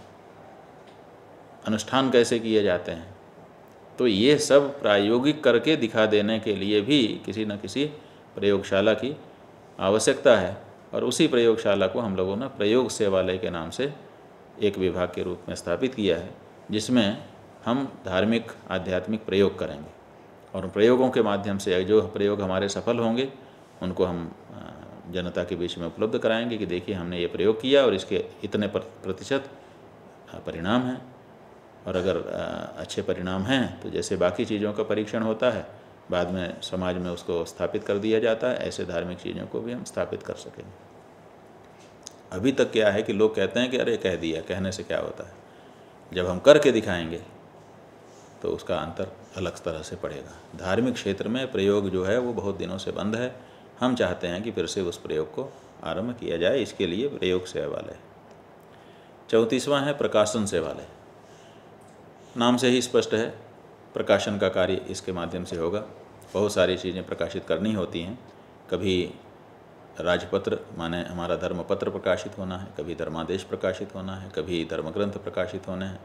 अनुष्ठान कैसे किए जाते हैं तो ये सब प्रायोगिक करके दिखा देने के लिए भी किसी न किसी प्रयोगशाला की आवश्यकता है और उसी प्रयोगशाला को हम लोगों ने प्रयोग सेवालय के नाम से एक विभाग के रूप में स्थापित किया है जिसमें हम धार्मिक आध्यात्मिक प्रयोग करेंगे और उन प्रयोगों के माध्यम से जो प्रयोग हमारे सफल होंगे उनको हम जनता के बीच में उपलब्ध कराएंगे कि देखिए हमने ये प्रयोग किया और इसके इतने प्रतिशत परिणाम हैं और अगर अच्छे परिणाम हैं तो जैसे बाकी चीज़ों का परीक्षण होता है बाद में समाज में उसको स्थापित कर दिया जाता है ऐसे धार्मिक चीज़ों को भी हम स्थापित कर सकेंगे अभी तक क्या है कि लोग कहते हैं कि अरे कह दिया कहने से क्या होता है जब हम करके दिखाएंगे तो उसका अंतर अलग तरह से पड़ेगा धार्मिक क्षेत्र में प्रयोग जो है वो बहुत दिनों से बंद है हम चाहते हैं कि फिर से उस प्रयोग को आरंभ किया जाए इसके लिए प्रयोग से वाले चौंतीसवां है प्रकाशन से वाले नाम से ही स्पष्ट है प्रकाशन का कार्य इसके माध्यम से होगा बहुत सारी चीज़ें प्रकाशित करनी होती हैं कभी राजपत्र माने हमारा धर्मपत्र प्रकाशित होना है कभी धर्मादेश प्रकाशित होना है कभी धर्मग्रंथ प्रकाशित होने हैं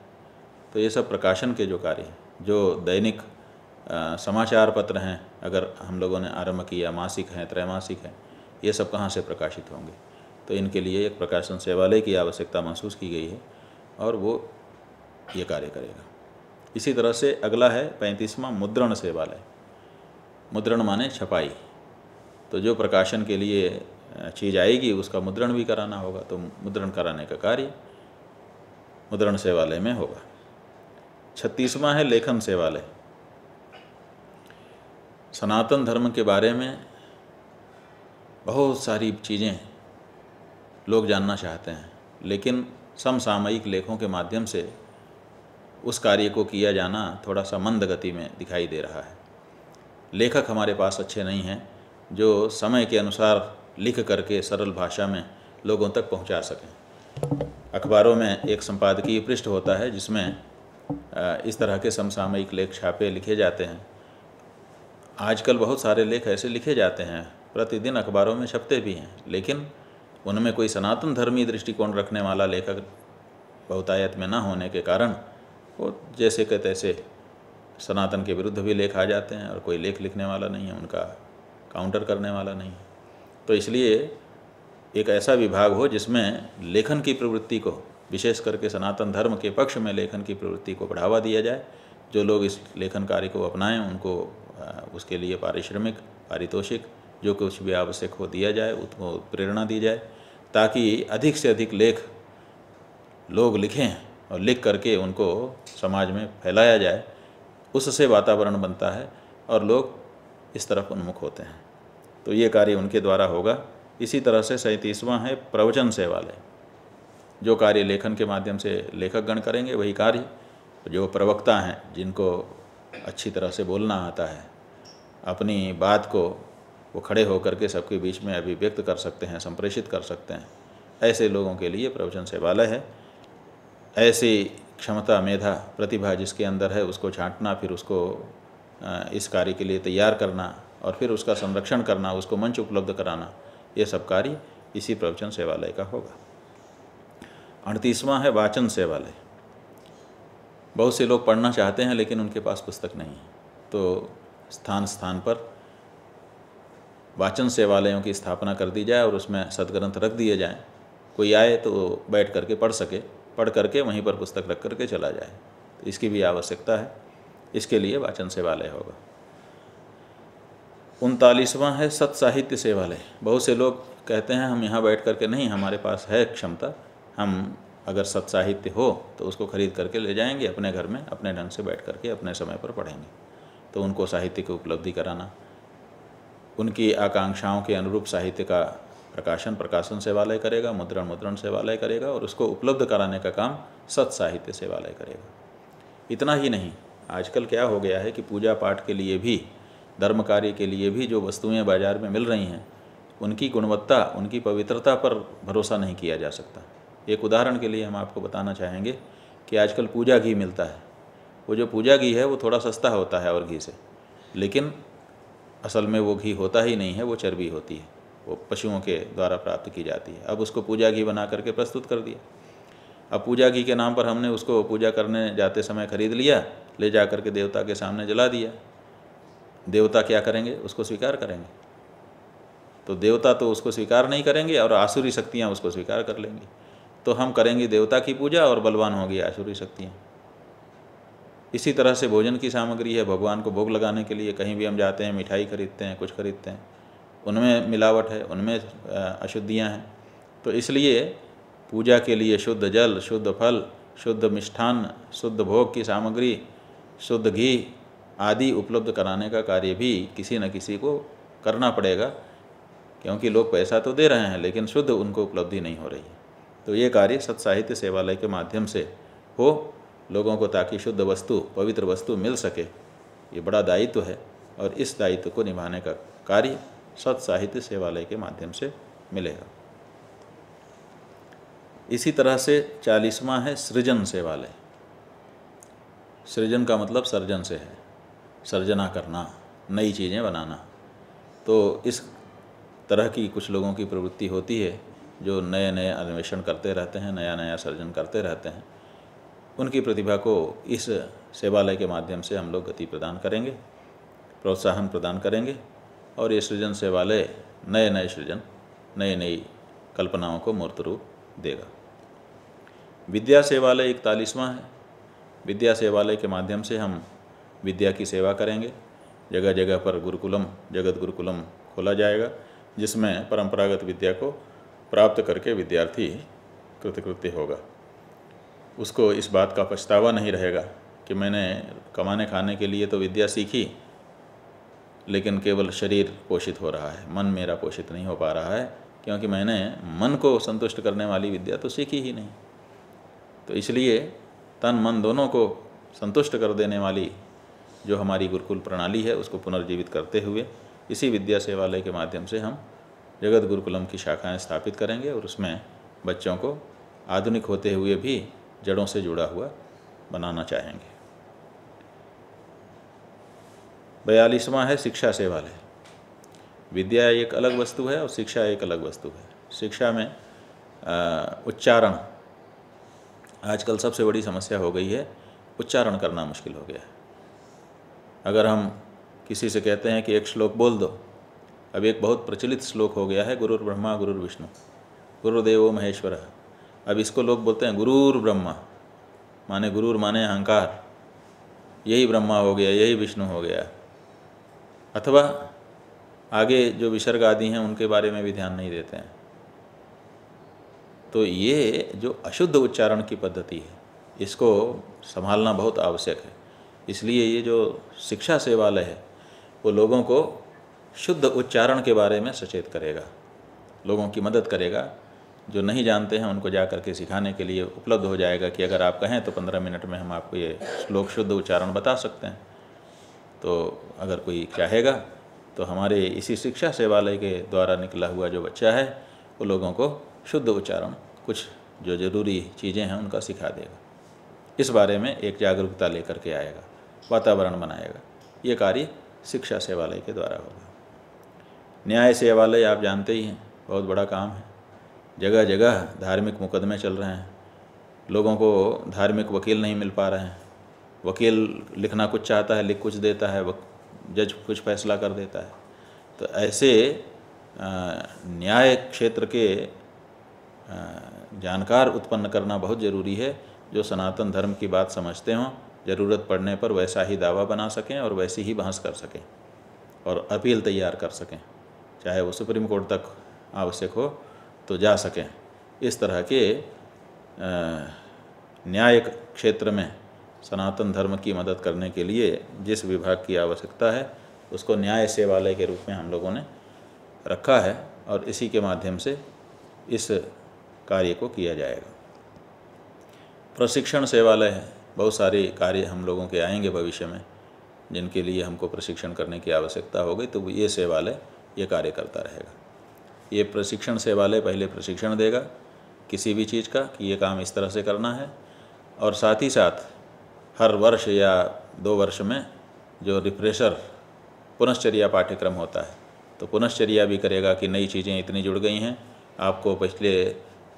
तो ये सब प्रकाशन के जो कार्य हैं जो दैनिक समाचार पत्र हैं अगर हम लोगों ने आरंभ किया मासिक हैं त्रैमासिक हैं ये सब कहाँ से प्रकाशित होंगे तो इनके लिए एक प्रकाशन सेवालय की आवश्यकता महसूस की गई है और वो ये कार्य करेगा इसी तरह से अगला है पैंतीसवां मुद्रण सेवालय मुद्रण माने छपाई तो जो प्रकाशन के लिए चीज़ आएगी उसका मुद्रण भी कराना होगा तो मुद्रण कराने का कार्य मुद्रण सेवालय में होगा छत्तीसवां है लेखन सेवालय सनातन धर्म के बारे में बहुत सारी चीज़ें लोग जानना चाहते हैं लेकिन समसामयिक लेखों के माध्यम से उस कार्य को किया जाना थोड़ा सा मंद गति में दिखाई दे रहा है लेखक हमारे पास अच्छे नहीं हैं जो समय के अनुसार लिख करके सरल भाषा में लोगों तक पहुंचा सकें अखबारों में एक संपादकीय पृष्ठ होता है जिसमें इस तरह के समसामयिक लेख छापे लिखे जाते हैं आजकल बहुत सारे लेख ऐसे लिखे जाते हैं प्रतिदिन अखबारों में छपते भी हैं लेकिन उनमें कोई सनातन धर्मी दृष्टिकोण रखने वाला लेखक बहुतायत में न होने के कारण वो जैसे के तैसे सनातन के विरुद्ध भी लेख आ जाते हैं और कोई लेख लिखने वाला नहीं है उनका काउंटर करने वाला नहीं है तो इसलिए एक ऐसा विभाग हो जिसमें लेखन की प्रवृत्ति को विशेष करके सनातन धर्म के पक्ष में लेखन की प्रवृत्ति को बढ़ावा दिया जाए जो लोग इस लेखन कार्य को अपनाएं उनको उसके लिए पारिश्रमिक पारितोषिक जो कुछ भी आवश्यक हो दिया जाए उसको प्रेरणा दी जाए ताकि अधिक से अधिक लेख लोग लिखें और लिख करके उनको समाज में फैलाया जाए उससे वातावरण बनता है और लोग इस तरफ उन्मुख होते हैं तो ये कार्य उनके द्वारा होगा इसी तरह से सैंतीसवां है प्रवचन सेवालय जो कार्य लेखन के माध्यम से लेखक गण करेंगे वही कार्य जो प्रवक्ता हैं जिनको अच्छी तरह से बोलना आता है अपनी बात को वो खड़े होकर के सबके बीच में अभिव्यक्त कर सकते हैं संप्रेषित कर सकते हैं ऐसे लोगों के लिए प्रवचन सेवालय है ऐसी क्षमता मेधा प्रतिभा जिसके अंदर है उसको छांटना फिर उसको इस कार्य के लिए तैयार करना और फिर उसका संरक्षण करना उसको मंच उपलब्ध कराना ये सब कार्य इसी प्रवचन सेवालय का होगा अड़तीसवां है वाचन सेवालय बहुत से लोग पढ़ना चाहते हैं लेकिन उनके पास पुस्तक नहीं है तो स्थान स्थान पर वाचन सेवालयों की स्थापना कर दी जाए और उसमें सदग्रंथ रख दिए जाएँ कोई आए तो बैठ करके पढ़ सके पढ़ करके वहीं पर पुस्तक रख करके चला जाए तो इसकी भी आवश्यकता है इसके लिए वाचन सेवालय होगा उनतालीसवां है सत साहित्य सेवालय बहुत से लोग कहते हैं हम यहाँ बैठ करके नहीं हमारे पास है क्षमता हम अगर सत साहित्य हो तो उसको खरीद करके ले जाएंगे अपने घर में अपने ढंग से बैठ करके अपने समय पर पढ़ेंगे तो उनको साहित्य की उपलब्धि कराना उनकी आकांक्षाओं के अनुरूप साहित्य का प्रकाशन प्रकाशन सेवालय करेगा मुद्रण मुद्रण सेवालय करेगा और उसको उपलब्ध कराने का काम सत साहित्य सेवालय करेगा इतना ही नहीं आजकल क्या हो गया है कि पूजा पाठ के लिए भी धर्म कार्य के लिए भी जो वस्तुएं बाजार में मिल रही हैं उनकी गुणवत्ता उनकी पवित्रता पर भरोसा नहीं किया जा सकता एक उदाहरण के लिए हम आपको बताना चाहेंगे कि आजकल पूजा घी मिलता है वो जो पूजा घी है वो थोड़ा सस्ता होता है और घी से लेकिन असल में वो घी होता ही नहीं है वो चर्बी होती है वो पशुओं के द्वारा प्राप्त की जाती है अब उसको पूजा घी बना करके प्रस्तुत कर दिया अब पूजा घी के नाम पर हमने उसको पूजा करने जाते समय खरीद लिया ले जा करके देवता के सामने जला दिया देवता क्या करेंगे उसको स्वीकार करेंगे तो देवता तो उसको स्वीकार नहीं करेंगे और आसुरी शक्तियाँ उसको स्वीकार कर लेंगी तो हम करेंगे देवता की पूजा और बलवान होगी आसुरी शक्तियाँ इसी तरह से भोजन की सामग्री है भगवान को भोग लगाने के लिए कहीं भी हम जाते हैं मिठाई खरीदते हैं कुछ खरीदते हैं उनमें मिलावट है उनमें अशुद्धियाँ हैं तो इसलिए पूजा के लिए शुद्ध जल शुद्ध फल शुद्ध मिष्ठान शुद्ध भोग की सामग्री शुद्ध घी आदि उपलब्ध कराने का कार्य भी किसी न किसी को करना पड़ेगा क्योंकि लोग पैसा तो दे रहे हैं लेकिन शुद्ध उनको उपलब्धि नहीं हो रही है तो ये कार्य सत्साहित्य सेवालय के माध्यम से हो लोगों को ताकि शुद्ध वस्तु पवित्र वस्तु मिल सके ये बड़ा दायित्व है और इस दायित्व को निभाने का कार्य सत साहित्य सेवालय के माध्यम से मिलेगा इसी तरह से चालीसवा है सृजन सेवालय सृजन का मतलब सर्जन से है सर्जना करना नई चीज़ें बनाना तो इस तरह की कुछ लोगों की प्रवृत्ति होती है जो नए नए अन्वेषण करते रहते हैं नया नया सर्जन करते रहते हैं उनकी प्रतिभा को इस सेवालय के माध्यम से हम लोग गति प्रदान करेंगे प्रोत्साहन प्रदान करेंगे और ये सृजन से वाले नए नए सृजन नई नई कल्पनाओं को मूर्त रूप देगा विद्या सेवालय इकतालीसवां है विद्या सेवालय के माध्यम से हम विद्या की सेवा करेंगे जगह जगह पर गुरुकुलम जगत गुरुकुलम खोला जाएगा जिसमें परंपरागत विद्या को प्राप्त करके विद्यार्थी कृतकृत्य होगा उसको इस बात का पछतावा नहीं रहेगा कि मैंने कमाने खाने के लिए तो विद्या सीखी लेकिन केवल शरीर पोषित हो रहा है मन मेरा पोषित नहीं हो पा रहा है क्योंकि मैंने मन को संतुष्ट करने वाली विद्या तो सीखी ही नहीं तो इसलिए तन मन दोनों को संतुष्ट कर देने वाली जो हमारी गुरुकुल प्रणाली है उसको पुनर्जीवित करते हुए इसी विद्या सेवालय के माध्यम से हम जगत गुरुकुलम की शाखाएं स्थापित करेंगे और उसमें बच्चों को आधुनिक होते हुए भी जड़ों से जुड़ा हुआ बनाना चाहेंगे बयालीसवां है शिक्षा सेवा वाले विद्या एक अलग वस्तु है और शिक्षा एक अलग वस्तु है शिक्षा में उच्चारण आजकल सबसे बड़ी समस्या हो गई है उच्चारण करना मुश्किल हो गया है अगर हम किसी से कहते हैं कि एक श्लोक बोल दो अब एक बहुत प्रचलित श्लोक हो गया है गुरुर ब्रह्मा गुरुर विष्णु गुरुदेवो महेश्वर अब इसको लोग बोलते हैं गुरुर ब्रह्मा माने गुरुर माने अहंकार यही ब्रह्मा हो गया यही विष्णु हो गया अथवा आगे जो विसर्ग आदि हैं उनके बारे में भी ध्यान नहीं देते हैं तो ये जो अशुद्ध उच्चारण की पद्धति है इसको संभालना बहुत आवश्यक है इसलिए ये जो शिक्षा सेवालय है वो लोगों को शुद्ध उच्चारण के बारे में सचेत करेगा लोगों की मदद करेगा जो नहीं जानते हैं उनको जा करके सिखाने के लिए उपलब्ध हो जाएगा कि अगर आप कहें तो पंद्रह मिनट में हम आपको ये श्लोक शुद्ध उच्चारण बता सकते हैं तो अगर कोई चाहेगा तो हमारे इसी शिक्षा सेवालय के द्वारा निकला हुआ जो बच्चा है वो लोगों को शुद्ध उच्चारण कुछ जो ज़रूरी चीज़ें हैं उनका सिखा देगा इस बारे में एक जागरूकता लेकर के आएगा वातावरण बनाएगा ये कार्य शिक्षा सेवालय के द्वारा होगा न्याय सेवालय आप जानते ही हैं बहुत बड़ा काम है जगह जगह धार्मिक मुकदमे चल रहे हैं लोगों को धार्मिक वकील नहीं मिल पा रहे हैं वकील लिखना कुछ चाहता है लिख कुछ देता है जज कुछ फैसला कर देता है तो ऐसे न्याय क्षेत्र के जानकार उत्पन्न करना बहुत ज़रूरी है जो सनातन धर्म की बात समझते हों ज़रूरत पड़ने पर वैसा ही दावा बना सकें और वैसी ही बहस कर सकें और अपील तैयार कर सकें चाहे वो सुप्रीम कोर्ट तक आवश्यक हो तो जा सकें इस तरह के न्यायिक क्षेत्र में सनातन धर्म की मदद करने के लिए जिस विभाग की आवश्यकता है उसको न्याय सेवालय के रूप में हम लोगों ने रखा है और इसी के माध्यम से इस कार्य को किया जाएगा प्रशिक्षण सेवालय है बहुत सारे कार्य हम लोगों के आएंगे भविष्य में जिनके लिए हमको प्रशिक्षण करने की आवश्यकता होगी तो ये सेवालय ये कार्य करता रहेगा ये प्रशिक्षण सेवालय पहले प्रशिक्षण देगा किसी भी चीज़ का कि ये काम इस तरह से करना है और साथ ही साथ हर वर्ष या दो वर्ष में जो रिफ्रेशर पुनश्चर्या पाठ्यक्रम होता है तो पुनश्चर्या भी करेगा कि नई चीज़ें इतनी जुड़ गई हैं आपको पिछले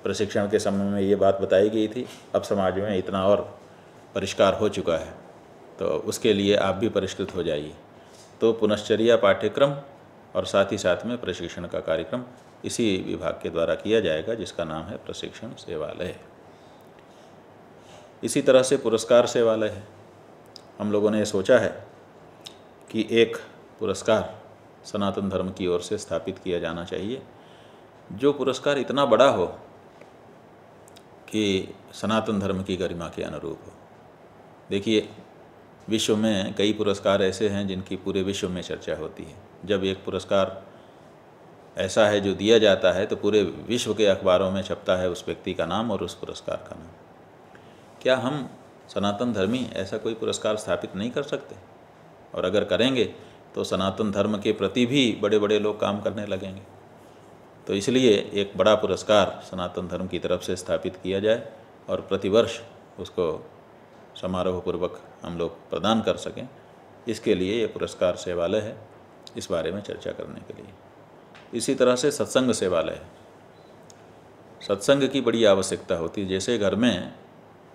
प्रशिक्षण के समय में ये बात बताई गई थी अब समाज में इतना और परिष्कार हो चुका है तो उसके लिए आप भी परिष्कृत हो जाइए तो पुनश्चर्या पाठ्यक्रम और साथ ही साथ में प्रशिक्षण का कार्यक्रम इसी विभाग के द्वारा किया जाएगा जिसका नाम है प्रशिक्षण सेवालय इसी तरह से पुरस्कार से वाले हैं हम लोगों ने सोचा है कि एक पुरस्कार सनातन धर्म की ओर से स्थापित किया जाना चाहिए जो पुरस्कार इतना बड़ा हो कि सनातन धर्म की गरिमा के अनुरूप हो देखिए विश्व में कई पुरस्कार ऐसे हैं जिनकी पूरे विश्व में चर्चा होती है जब एक पुरस्कार ऐसा है जो दिया जाता है तो पूरे विश्व के अखबारों में छपता है उस व्यक्ति का नाम और उस पुरस्कार का नाम क्या हम सनातन धर्मी ऐसा कोई पुरस्कार स्थापित नहीं कर सकते और अगर करेंगे तो सनातन धर्म के प्रति भी बड़े बड़े लोग काम करने लगेंगे तो इसलिए एक बड़ा पुरस्कार सनातन धर्म की तरफ से स्थापित किया जाए और प्रतिवर्ष उसको समारोह पूर्वक हम लोग प्रदान कर सकें इसके लिए ये पुरस्कार सेवालय है इस बारे में चर्चा करने के लिए इसी तरह से सत्संग सेवालय है सत्संग की बड़ी आवश्यकता होती है जैसे घर में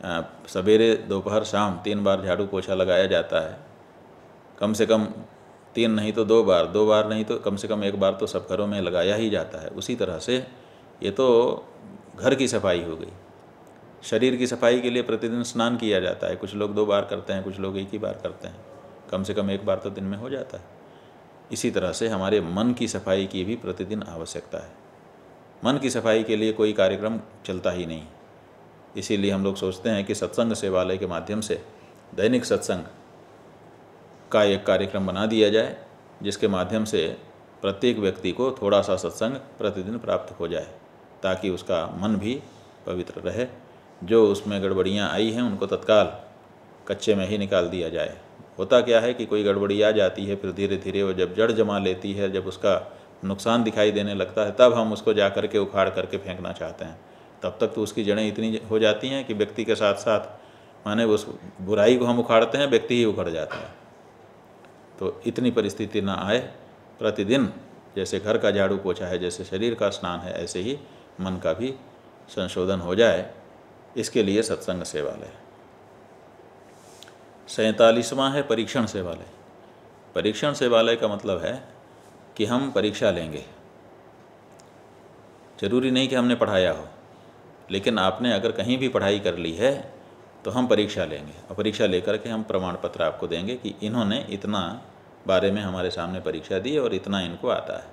सवेरे दोपहर शाम तीन बार झाड़ू पोछा लगाया जाता है कम से कम तीन नहीं तो दो बार दो बार नहीं तो कम से कम एक बार तो सब घरों में लगाया ही जाता है उसी तरह से ये तो घर की सफाई हो गई शरीर की सफाई के लिए प्रतिदिन स्नान किया जाता है कुछ लोग दो बार करते हैं कुछ लोग एक ही बार करते हैं कम से कम एक बार तो दिन में हो जाता है इसी तरह से हमारे मन की सफाई की भी प्रतिदिन आवश्यकता है मन की सफाई के लिए कोई कार्यक्रम चलता ही नहीं इसीलिए हम लोग सोचते हैं कि सत्संग सेवालय के माध्यम से दैनिक सत्संग का एक कार्यक्रम बना दिया जाए जिसके माध्यम से प्रत्येक व्यक्ति को थोड़ा सा सत्संग प्रतिदिन प्राप्त हो जाए ताकि उसका मन भी पवित्र रहे जो उसमें गड़बड़ियाँ आई हैं उनको तत्काल कच्चे में ही निकाल दिया जाए होता क्या है कि कोई गड़बड़ी आ जाती है फिर धीरे धीरे वो जब जड़ जमा लेती है जब उसका नुकसान दिखाई देने लगता है तब हम उसको जा करके उखाड़ करके फेंकना चाहते हैं तब तक तो उसकी जड़ें इतनी हो जाती हैं कि व्यक्ति के साथ साथ माने उस बुराई को हम उखाड़ते हैं व्यक्ति ही उखड़ जाता है तो इतनी परिस्थिति ना आए प्रतिदिन जैसे घर का झाड़ू पोछा है जैसे शरीर का स्नान है ऐसे ही मन का भी संशोधन हो जाए इसके लिए सत्संग सेवालय सैतालीसवां है परीक्षण सेवालय परीक्षण सेवालय का मतलब है कि हम परीक्षा लेंगे जरूरी नहीं कि हमने पढ़ाया हो लेकिन आपने अगर कहीं भी पढ़ाई कर ली है तो हम परीक्षा लेंगे और परीक्षा लेकर के हम प्रमाण पत्र आपको देंगे कि इन्होंने इतना बारे में हमारे सामने परीक्षा दी और इतना इनको आता है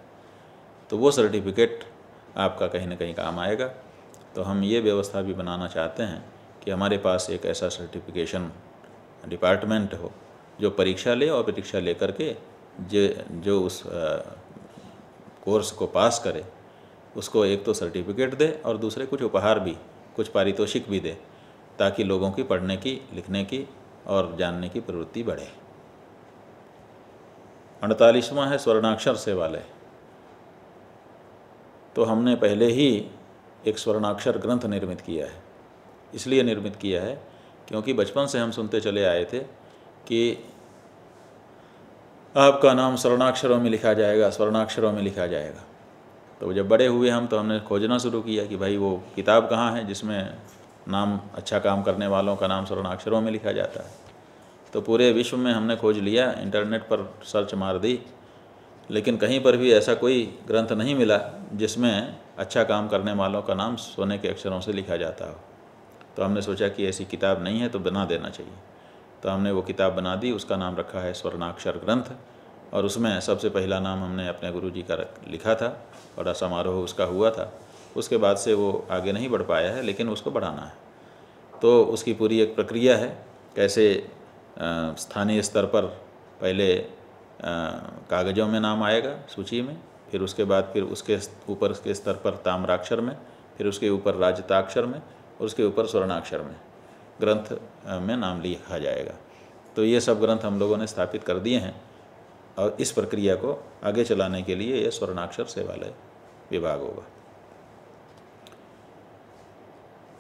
तो वो सर्टिफिकेट आपका कहीं ना कहीं काम आएगा तो हम ये व्यवस्था भी बनाना चाहते हैं कि हमारे पास एक ऐसा सर्टिफिकेशन डिपार्टमेंट हो जो परीक्षा ले और परीक्षा लेकर के जो जो उस कोर्स को पास करे उसको एक तो सर्टिफिकेट दे और दूसरे कुछ उपहार भी कुछ पारितोषिक भी दे ताकि लोगों की पढ़ने की लिखने की और जानने की प्रवृत्ति बढ़े अड़तालीसवां है स्वर्णाक्षर से वाले तो हमने पहले ही एक स्वर्णाक्षर ग्रंथ निर्मित किया है इसलिए निर्मित किया है क्योंकि बचपन से हम सुनते चले आए थे कि आपका नाम स्वर्णाक्षरों में लिखा जाएगा स्वर्णाक्षरों में लिखा जाएगा तो जब बड़े हुए हम तो हमने खोजना शुरू किया कि भाई वो किताब कहाँ है जिसमें नाम अच्छा काम करने वालों का नाम स्वर्णाक्षरों में लिखा जाता है तो पूरे विश्व में हमने खोज लिया इंटरनेट पर सर्च मार दी लेकिन कहीं पर भी ऐसा कोई ग्रंथ नहीं मिला जिसमें अच्छा काम करने वालों का नाम सोने के अक्षरों से लिखा जाता हो तो हमने सोचा कि ऐसी किताब नहीं है तो बना देना चाहिए तो हमने वो किताब बना दी उसका नाम रखा है स्वर्णाक्षर ग्रंथ और उसमें सबसे पहला नाम हमने अपने गुरु जी का लिखा था बड़ा समारोह उसका हुआ था उसके बाद से वो आगे नहीं बढ़ पाया है लेकिन उसको बढ़ाना है तो उसकी पूरी एक प्रक्रिया है कैसे स्थानीय स्तर पर पहले कागज़ों में नाम आएगा सूची में फिर उसके बाद फिर उसके ऊपर के स्तर पर ताम्राक्षर में फिर उसके ऊपर राजताक्षर में और उसके ऊपर स्वर्णाक्षर में ग्रंथ में नाम लिखा जाएगा तो ये सब ग्रंथ हम लोगों ने स्थापित कर दिए हैं और इस प्रक्रिया को आगे चलाने के लिए यह स्वर्णाक्षर सेवालय विभाग होगा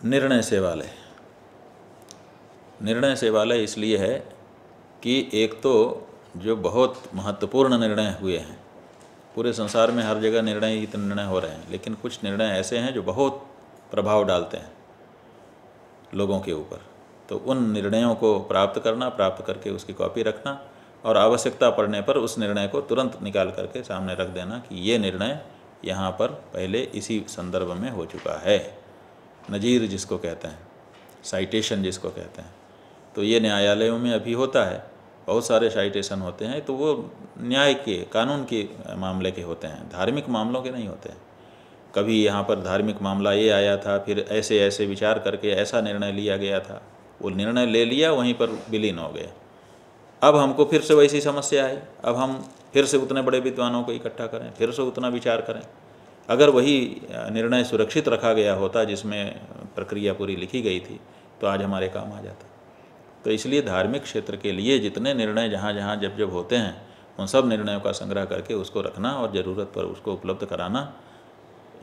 निर्णय सेवालय निर्णय सेवालय इसलिए है कि एक तो जो बहुत महत्वपूर्ण निर्णय हुए हैं पूरे संसार में हर जगह निर्णय ही तो निर्णय हो रहे हैं लेकिन कुछ निर्णय ऐसे हैं जो बहुत प्रभाव डालते हैं लोगों के ऊपर तो उन निर्णयों को प्राप्त करना प्राप्त करके उसकी कॉपी रखना और आवश्यकता पड़ने पर उस निर्णय को तुरंत निकाल करके सामने रख देना कि ये निर्णय यहाँ पर पहले इसी संदर्भ में हो चुका है नज़ीर जिसको कहते हैं साइटेशन जिसको कहते हैं तो ये न्यायालयों में अभी होता है बहुत सारे साइटेशन होते हैं तो वो न्याय के कानून के मामले के होते हैं धार्मिक मामलों के नहीं होते हैं कभी यहाँ पर धार्मिक मामला ये आया था फिर ऐसे ऐसे विचार करके ऐसा निर्णय लिया गया था वो निर्णय ले लिया वहीं पर विलीन हो गया अब हमको फिर से वैसी समस्या आई अब हम फिर से उतने बड़े विद्वानों को इकट्ठा करें फिर से उतना विचार करें अगर वही निर्णय सुरक्षित रखा गया होता जिसमें प्रक्रिया पूरी लिखी गई थी तो आज हमारे काम आ जाता तो इसलिए धार्मिक क्षेत्र के लिए जितने निर्णय जहाँ जहाँ जब जब होते हैं उन सब निर्णयों का संग्रह करके उसको रखना और ज़रूरत पर उसको उपलब्ध कराना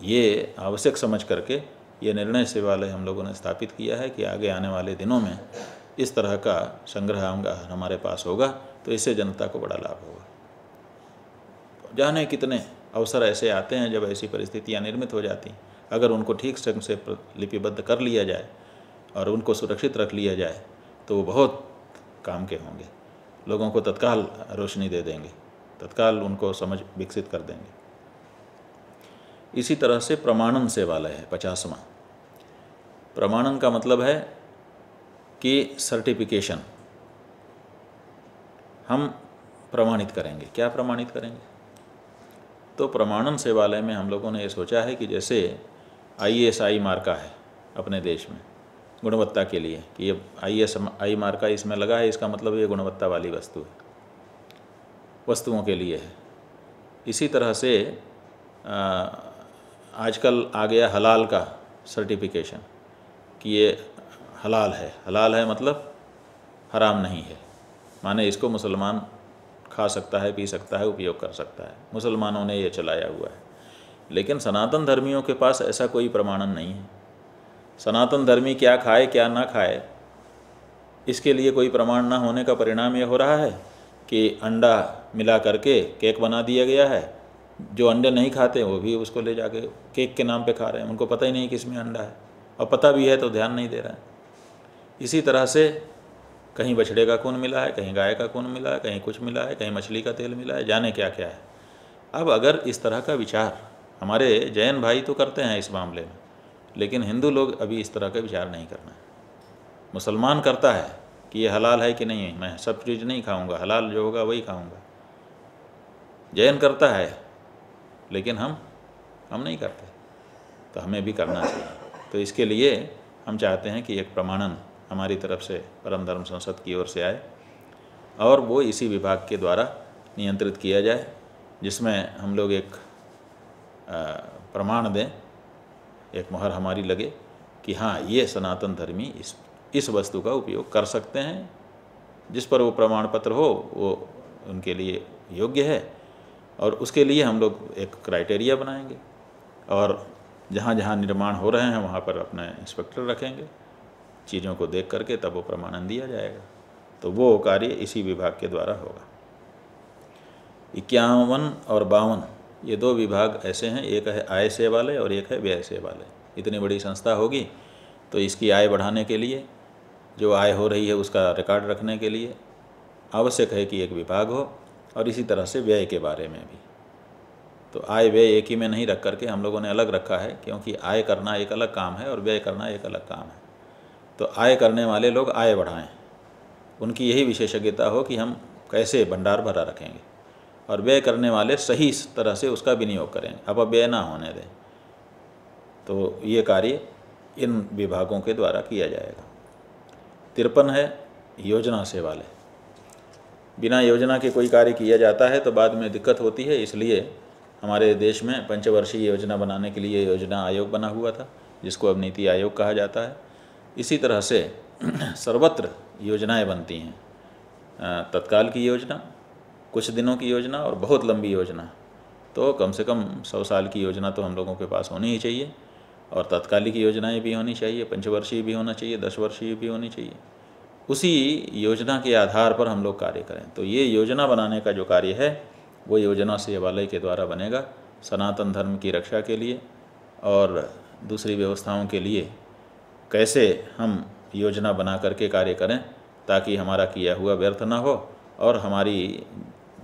ये आवश्यक समझ करके ये निर्णय सेवालय हम लोगों ने स्थापित किया है कि आगे आने वाले दिनों में इस तरह का संग्रह हमारे पास होगा तो इससे जनता को बड़ा लाभ होगा जाने कितने अवसर ऐसे आते हैं जब ऐसी परिस्थितियाँ निर्मित हो जाती अगर उनको ठीक ढंग से लिपिबद्ध कर लिया जाए और उनको सुरक्षित रख लिया जाए तो वो बहुत काम के होंगे लोगों को तत्काल रोशनी दे देंगे तत्काल उनको समझ विकसित कर देंगे इसी तरह से प्रमाणन सेवालय है पचासवा प्रमाणन का मतलब है की सर्टिफिकेशन हम प्रमाणित करेंगे क्या प्रमाणित करेंगे तो प्रमाणन सेवालय में हम लोगों ने ये सोचा है कि जैसे आई एस आई मार्का है अपने देश में गुणवत्ता के लिए कि ये आई एस आई मार्का इसमें लगा है इसका मतलब ये गुणवत्ता वाली वस्तु है वस्तुओं के लिए है इसी तरह से आजकल आ गया हलाल का सर्टिफिकेशन कि ये हलाल है हलाल है मतलब हराम नहीं है माने इसको मुसलमान खा सकता है पी सकता है उपयोग कर सकता है मुसलमानों ने यह चलाया हुआ है लेकिन सनातन धर्मियों के पास ऐसा कोई प्रमाणन नहीं है सनातन धर्मी क्या खाए क्या ना खाए इसके लिए कोई प्रमाण ना होने का परिणाम यह हो रहा है कि अंडा मिला करके केक बना दिया गया है जो अंडे नहीं खाते वो भी उसको ले जाके केक के नाम पे खा रहे हैं उनको पता ही नहीं कि इसमें अंडा है और पता भी है तो ध्यान नहीं दे रहा है इसी तरह से कहीं बछड़े का खून मिला है कहीं गाय का खून मिला है कहीं कुछ मिला है कहीं मछली का तेल मिला है जाने क्या क्या है अब अगर इस तरह का विचार हमारे जैन भाई तो करते हैं इस मामले में लेकिन हिंदू लोग अभी इस तरह का विचार नहीं करना है मुसलमान करता है कि ये हलाल है कि नहीं है मैं सब चीज़ नहीं खाऊंगा हलाल जो होगा वही खाऊंगा जैन करता है लेकिन हम हम नहीं करते तो हमें भी करना चाहिए तो इसके लिए हम चाहते हैं कि एक प्रमाणन हमारी तरफ से परम धर्म संसद की ओर से आए और वो इसी विभाग के द्वारा नियंत्रित किया जाए जिसमें हम लोग एक प्रमाण दें एक मोहर हमारी लगे कि हाँ ये सनातन धर्मी इस इस वस्तु का उपयोग कर सकते हैं जिस पर वो प्रमाण पत्र हो वो उनके लिए योग्य है और उसके लिए हम लोग एक क्राइटेरिया बनाएंगे और जहाँ जहाँ निर्माण हो रहे हैं वहाँ पर अपने इंस्पेक्टर रखेंगे चीज़ों को देख करके तब वो प्रमाणन दिया जाएगा तो वो कार्य इसी विभाग के द्वारा होगा इक्यावन और बावन ये दो विभाग ऐसे हैं एक है आय से वाले और एक है व्यय से वाले इतनी बड़ी संस्था होगी तो इसकी आय बढ़ाने के लिए जो आय हो रही है उसका रिकॉर्ड रखने के लिए आवश्यक है कि एक विभाग हो और इसी तरह से व्यय के बारे में भी तो आय व्यय एक ही में नहीं रख करके हम लोगों ने अलग रखा है क्योंकि आय करना एक अलग काम है और व्यय करना एक अलग काम है तो आय करने वाले लोग आय बढ़ाएं उनकी यही विशेषज्ञता हो कि हम कैसे भंडार भरा रखेंगे और व्यय करने वाले सही तरह से उसका विनियोग करें अब व्यय ना होने दें तो ये कार्य इन विभागों के द्वारा किया जाएगा तिरपन है योजना से वाले बिना योजना के कोई कार्य किया जाता है तो बाद में दिक्कत होती है इसलिए हमारे देश में पंचवर्षीय योजना बनाने के लिए योजना आयोग बना हुआ था जिसको अब नीति आयोग कहा जाता है इसी तरह से सर्वत्र योजनाएं बनती हैं तत्काल की योजना कुछ दिनों की योजना और बहुत लंबी योजना तो कम से कम सौ साल की योजना तो हम लोगों के पास होनी ही चाहिए और तत्कालिक योजनाएं भी होनी चाहिए पंचवर्षीय भी होना चाहिए दस वर्षीय भी होनी चाहिए उसी योजना के आधार पर हम लोग कार्य करें तो ये योजना बनाने का जो कार्य है वो योजना सेवालय के द्वारा बनेगा सनातन धर्म की रक्षा के लिए और दूसरी व्यवस्थाओं के लिए कैसे हम योजना बना करके कार्य करें ताकि हमारा किया हुआ व्यर्थ ना हो और हमारी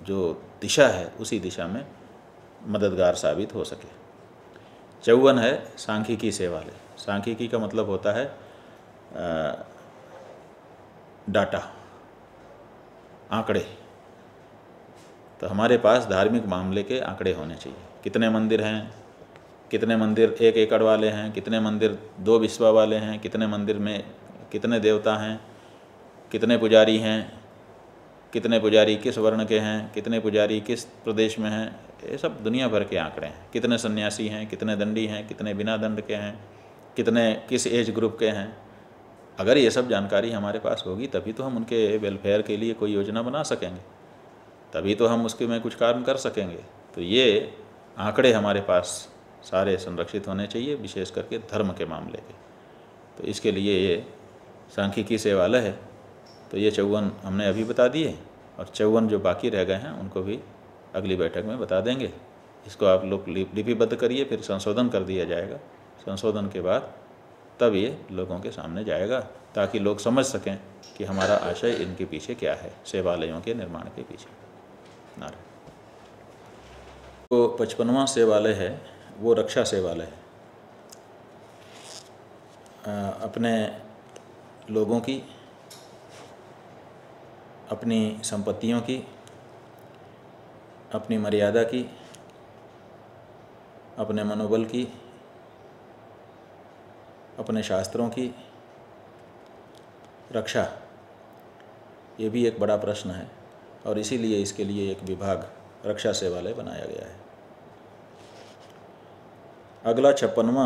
जो दिशा है उसी दिशा में मददगार साबित हो सके चौवन है सांख्यिकी सेवा ले सांख्यिकी का मतलब होता है डाटा आंकड़े तो हमारे पास धार्मिक मामले के आंकड़े होने चाहिए कितने मंदिर हैं कितने मंदिर एक एकड़ वाले हैं कितने मंदिर दो विश्व वाले हैं कितने मंदिर में कितने देवता हैं कितने पुजारी हैं कितने पुजारी किस वर्ण के हैं कितने पुजारी किस प्रदेश में हैं ये सब दुनिया भर के आंकड़े हैं कितने सन्यासी हैं कितने दंडी हैं कितने बिना दंड के हैं कितने किस एज ग्रुप के हैं अगर ये सब जानकारी हमारे पास होगी तभी तो हम उनके वेलफेयर के लिए कोई योजना बना सकेंगे तभी तो हम उसके में कुछ काम कर सकेंगे तो ये आंकड़े हमारे पास सारे संरक्षित होने चाहिए विशेष करके धर्म के मामले के तो इसके लिए ये सांख्यिकी सेवालय है तो ये चौवन हमने अभी बता दिए और चौवन जो बाकी रह गए हैं उनको भी अगली बैठक में बता देंगे इसको आप लोग लिपिबद्ध करिए फिर संशोधन कर दिया जाएगा संशोधन के बाद तब ये लोगों के सामने जाएगा ताकि लोग समझ सकें कि हमारा आशय इनके पीछे क्या है सेवालयों के निर्माण के पीछे नारायण तो पचपनवा सेवालय है वो रक्षा सेवालय है अपने लोगों की अपनी संपत्तियों की अपनी मर्यादा की अपने मनोबल की अपने शास्त्रों की रक्षा ये भी एक बड़ा प्रश्न है और इसीलिए इसके लिए एक विभाग रक्षा सेवालय बनाया गया है अगला छप्पनवा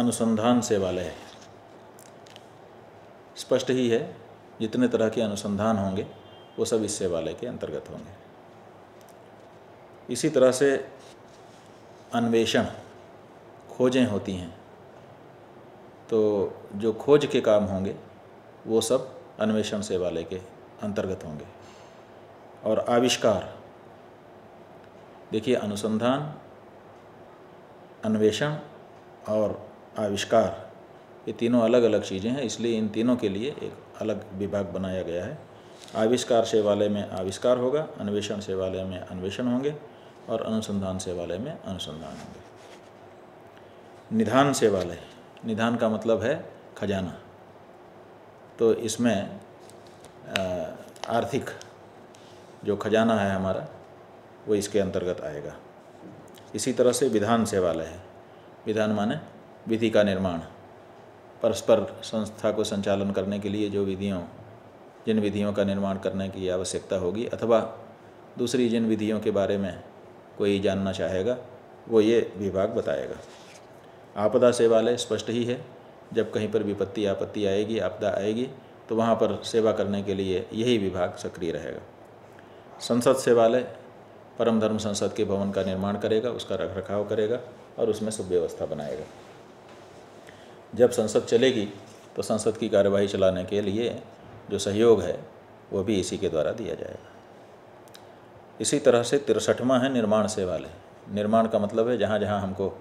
अनुसंधान सेवालय है स्पष्ट ही है जितने तरह के अनुसंधान होंगे वो सब इस सेवालय के अंतर्गत होंगे इसी तरह से अन्वेषण खोजें होती हैं तो जो खोज के काम होंगे वो सब अन्वेषण सेवालय के अंतर्गत होंगे और आविष्कार देखिए अनुसंधान अन्वेषण और आविष्कार ये तीनों अलग अलग चीज़ें हैं इसलिए इन तीनों के लिए एक अलग विभाग बनाया गया है आविष्कार सेवालय में आविष्कार होगा अन्वेषण सेवालय में अन्वेषण होंगे और अनुसंधान सेवालय में अनुसंधान होंगे निधान सेवालय निधान का मतलब है खजाना तो इसमें आर्थिक जो खजाना है हमारा वो इसके अंतर्गत आएगा इसी तरह से विधान सेवालय है विधान माने विधि का निर्माण परस्पर संस्था को संचालन करने के लिए जो विधियों जिन विधियों का निर्माण करने की आवश्यकता होगी अथवा दूसरी जिन विधियों के बारे में कोई जानना चाहेगा वो ये विभाग बताएगा आपदा सेवालय स्पष्ट ही है जब कहीं पर विपत्ति आपत्ति आएगी आपदा आएगी तो वहाँ पर सेवा करने के लिए यही विभाग सक्रिय रहेगा संसद सेवालय परम धर्म संसद के भवन का निर्माण करेगा उसका रख रखाव करेगा और उसमें सुव्यवस्था बनाएगा जब संसद चलेगी तो संसद की कार्यवाही चलाने के लिए जो सहयोग है वो भी इसी के द्वारा दिया जाएगा इसी तरह से तिरसठवा है निर्माण सेवालय निर्माण का मतलब है जहाँ जहाँ हमको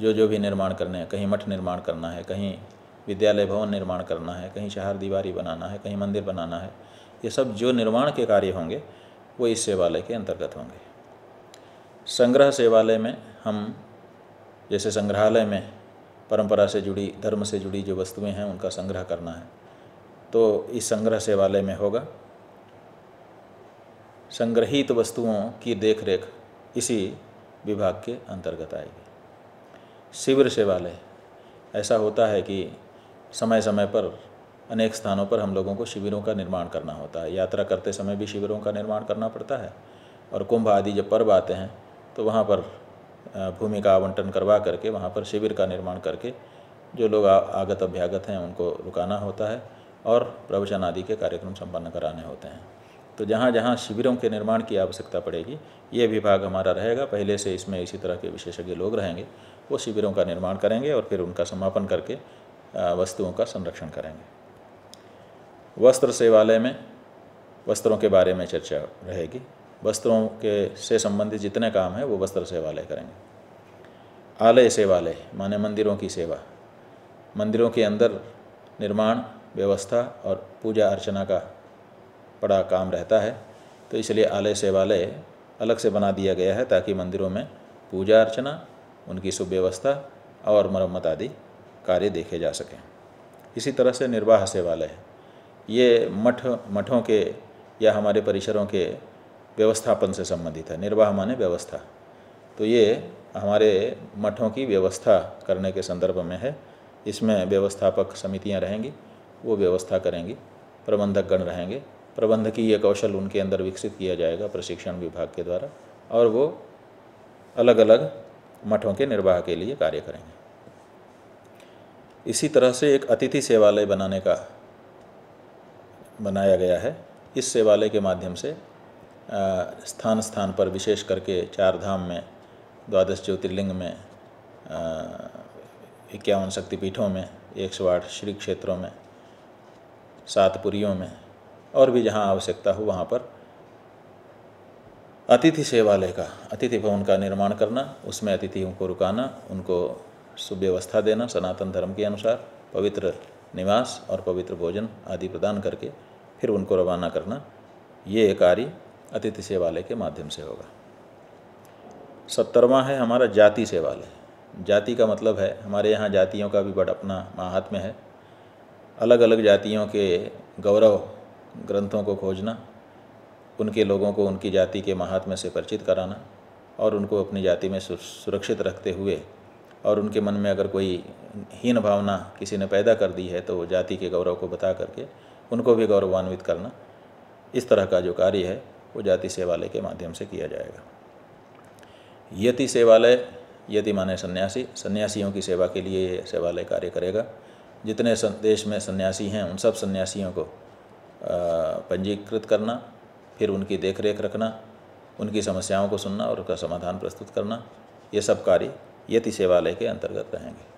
जो जो भी निर्माण करने हैं कहीं मठ निर्माण करना है कहीं विद्यालय भवन निर्माण करना है कहीं शहर दीवारी बनाना है कहीं मंदिर बनाना है ये सब जो निर्माण के कार्य होंगे वो इस सेवालय के अंतर्गत होंगे संग्रह सेवालय में हम जैसे संग्रहालय में परंपरा से जुड़ी धर्म से जुड़ी जो वस्तुएं हैं उनका संग्रह करना है तो इस संग्रह सेवालय में होगा संग्रहित वस्तुओं की देखरेख इसी विभाग के अंतर्गत आएगी शिविर सेवालय ऐसा होता है कि समय समय पर अनेक स्थानों पर हम लोगों को शिविरों का निर्माण करना होता है यात्रा करते समय भी शिविरों का निर्माण करना पड़ता है और कुंभ आदि जब पर्व आते हैं तो वहाँ पर भूमि का आवंटन करवा करके वहाँ पर शिविर का निर्माण करके जो लोग आगत अभ्यागत हैं उनको रुकाना होता है और प्रवचन आदि के कार्यक्रम संपन्न कराने होते हैं तो जहाँ जहाँ शिविरों के निर्माण की आवश्यकता पड़ेगी ये विभाग हमारा रहेगा पहले से इसमें इसी तरह के विशेषज्ञ लोग रहेंगे वो शिविरों का निर्माण करेंगे और फिर उनका समापन करके वस्तुओं का संरक्षण करेंगे वस्त्र सेवालय में वस्त्रों के बारे में चर्चा रहेगी वस्त्रों के से संबंधित जितने काम हैं वो वस्त्र सेवालय करेंगे आलय सेवालय माने मंदिरों की सेवा मंदिरों के अंदर निर्माण व्यवस्था और पूजा अर्चना का बड़ा काम रहता है तो इसलिए आलय सेवालय अलग से बना दिया गया है ताकि मंदिरों में पूजा अर्चना उनकी सुव्यवस्था और मरम्मत आदि कार्य देखे जा सकें इसी तरह से निर्वाह सेवालय ये मठ मठों के या हमारे परिसरों के व्यवस्थापन से संबंधित है निर्वाह माने व्यवस्था तो ये हमारे मठों की व्यवस्था करने के संदर्भ में है इसमें व्यवस्थापक समितियां रहेंगी वो व्यवस्था करेंगी प्रबंधक गण रहेंगे प्रबंधकीय कौशल उनके अंदर विकसित किया जाएगा प्रशिक्षण विभाग के द्वारा और वो अलग अलग मठों के निर्वाह के लिए कार्य करेंगे इसी तरह से एक अतिथि सेवालय बनाने का बनाया गया है इस सेवालय के माध्यम से स्थान स्थान पर विशेष करके चार धाम में द्वादश ज्योतिर्लिंग में इक्यावन शक्तिपीठों में एक सौ आठ श्री क्षेत्रों में सात पुरियों में और भी जहाँ आवश्यकता हो वहाँ पर अतिथि सेवालय का अतिथि भवन का निर्माण करना उसमें अतिथियों को रुकाना उनको सुव्यवस्था देना सनातन धर्म के अनुसार पवित्र निवास और पवित्र भोजन आदि प्रदान करके फिर उनको रवाना करना ये कार्य अतिथि सेवालय के माध्यम से होगा सत्तरवा है हमारा जाति सेवालय जाति का मतलब है हमारे यहाँ जातियों का भी बड़ा अपना महात्म्य है अलग अलग जातियों के गौरव ग्रंथों को खोजना उनके लोगों को उनकी जाति के महात्म्य से परिचित कराना और उनको अपनी जाति में सुरक्षित रखते हुए और उनके मन में अगर कोई हीन भावना किसी ने पैदा कर दी है तो जाति के गौरव को बता करके उनको भी गौरवान्वित करना इस तरह का जो कार्य है वो जाति सेवालय के माध्यम से किया जाएगा यति सेवालय यति माने सन्यासी सन्यासियों की सेवा के लिए ये सेवालय कार्य करेगा जितने देश में सन्यासी हैं उन सब सन्यासियों को पंजीकृत करना फिर उनकी देखरेख रखना उनकी समस्याओं को सुनना और उनका समाधान प्रस्तुत करना ये सब कार्य यति सेवालय के अंतर्गत रहेंगे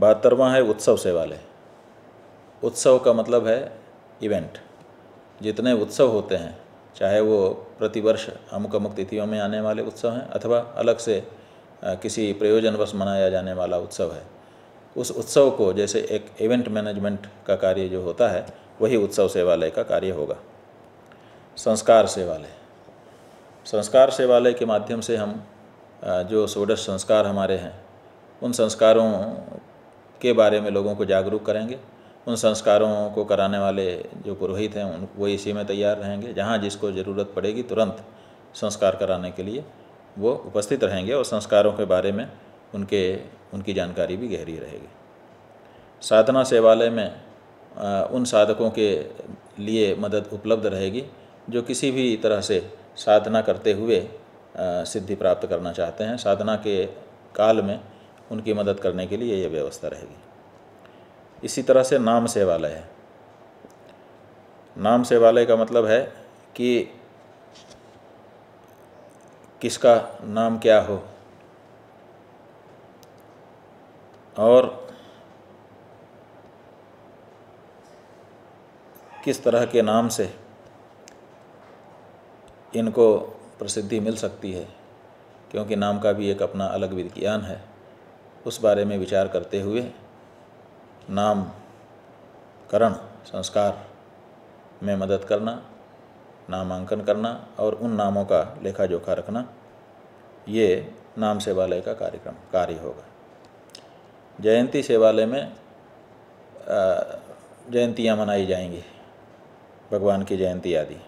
बहत्तरवा है उत्सव सेवालय उत्सव का मतलब है इवेंट जितने उत्सव होते हैं चाहे वो प्रतिवर्ष अमुक अमुक तिथियों में आने वाले उत्सव हैं अथवा अलग से किसी प्रयोजनवश मनाया जाने वाला उत्सव है उस उत्सव को जैसे एक इवेंट मैनेजमेंट का कार्य जो होता है वही उत्सव सेवालय का कार्य होगा संस्कार सेवालय संस्कार सेवालय के माध्यम से हम जो षोडश संस्कार हमारे हैं उन संस्कारों के बारे में लोगों को जागरूक करेंगे उन संस्कारों को कराने वाले जो पुरोहित हैं उन वो इसी में तैयार रहेंगे जहाँ जिसको ज़रूरत पड़ेगी तुरंत संस्कार कराने के लिए वो उपस्थित रहेंगे और संस्कारों के बारे में उनके उनकी जानकारी भी गहरी रहेगी साधना सेवालय में आ, उन साधकों के लिए मदद उपलब्ध रहेगी जो किसी भी तरह से साधना करते हुए आ, सिद्धि प्राप्त करना चाहते हैं साधना के काल में उनकी मदद करने के लिए यह व्यवस्था रहेगी इसी तरह से नाम सेवालय है नाम सेवालय का मतलब है कि किसका नाम क्या हो और किस तरह के नाम से इनको प्रसिद्धि मिल सकती है क्योंकि नाम का भी एक अपना अलग विज्ञान है उस बारे में विचार करते हुए नामकरण संस्कार में मदद करना नामांकन करना और उन नामों का लेखा जोखा रखना ये नाम सेवालय का कार्यक्रम कार्य होगा जयंती सेवालय में जयंतियाँ मनाई जाएंगी भगवान की जयंती आदि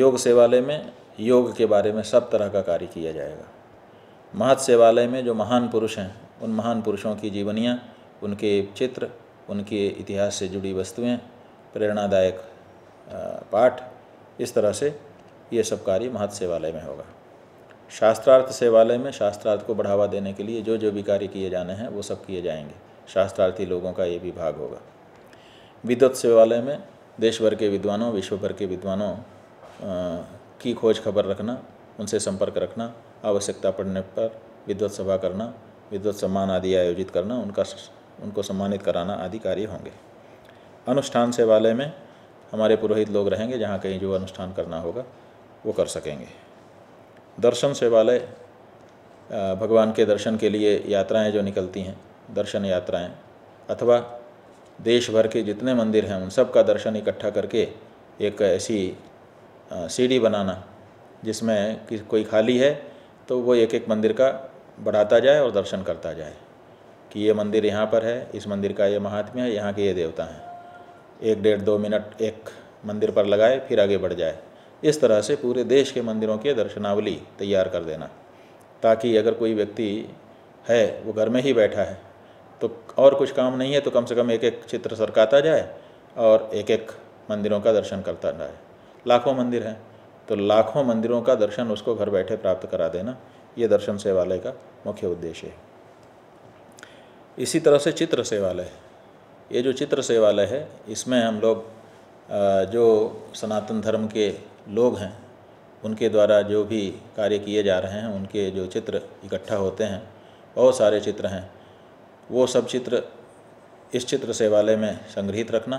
योग सेवालय में योग के बारे में सब तरह का कार्य किया जाएगा महत सेवालय में जो महान पुरुष हैं उन महान पुरुषों की जीवनियाँ उनके चित्र उनके इतिहास से जुड़ी वस्तुएं प्रेरणादायक पाठ इस तरह से ये सब कार्य महत् सेवालय में होगा शास्त्रार्थ सेवालय में शास्त्रार्थ को बढ़ावा देने के लिए जो जो भी कार्य किए जाने हैं वो सब किए जाएंगे शास्त्रार्थी लोगों का ये भी भाग होगा विद्वत सेवालय में देश भर के विद्वानों विश्व भर के विद्वानों की खोज खबर रखना उनसे संपर्क रखना आवश्यकता पड़ने पर विद्वत सभा करना विद्वत सम्मान आदि आयोजित करना उनका उनको सम्मानित कराना आदि कार्य होंगे अनुष्ठान सेवालय में हमारे पुरोहित लोग रहेंगे जहाँ कहीं जो अनुष्ठान करना होगा वो कर सकेंगे दर्शन सेवालय भगवान के दर्शन के लिए यात्राएं जो निकलती हैं दर्शन यात्राएं अथवा देश भर के जितने मंदिर हैं उन सब का दर्शन इकट्ठा करके एक ऐसी सीढ़ी बनाना जिसमें कि कोई खाली है तो वो एक एक मंदिर का बढ़ाता जाए और दर्शन करता जाए कि ये मंदिर यहाँ पर है इस मंदिर का ये महात्म्य है यहाँ के ये देवता हैं एक डेढ़ दो मिनट एक मंदिर पर लगाए फिर आगे बढ़ जाए इस तरह से पूरे देश के मंदिरों की दर्शनावली तैयार कर देना ताकि अगर कोई व्यक्ति है वो घर में ही बैठा है तो और कुछ काम नहीं है तो कम से कम एक एक चित्र सरकाता जाए और एक एक मंदिरों का दर्शन करता जाए लाखों मंदिर हैं तो लाखों मंदिरों का दर्शन उसको घर बैठे प्राप्त करा देना ये दर्शन सेवालय का मुख्य उद्देश्य है इसी तरह से चित्र सेवालय ये जो चित्र सेवालय है इसमें हम लोग जो सनातन धर्म के लोग हैं उनके द्वारा जो भी कार्य किए जा रहे हैं उनके जो चित्र इकट्ठा होते हैं बहुत सारे चित्र हैं वो सब चित्र इस चित्र सेवालय में संग्रहित रखना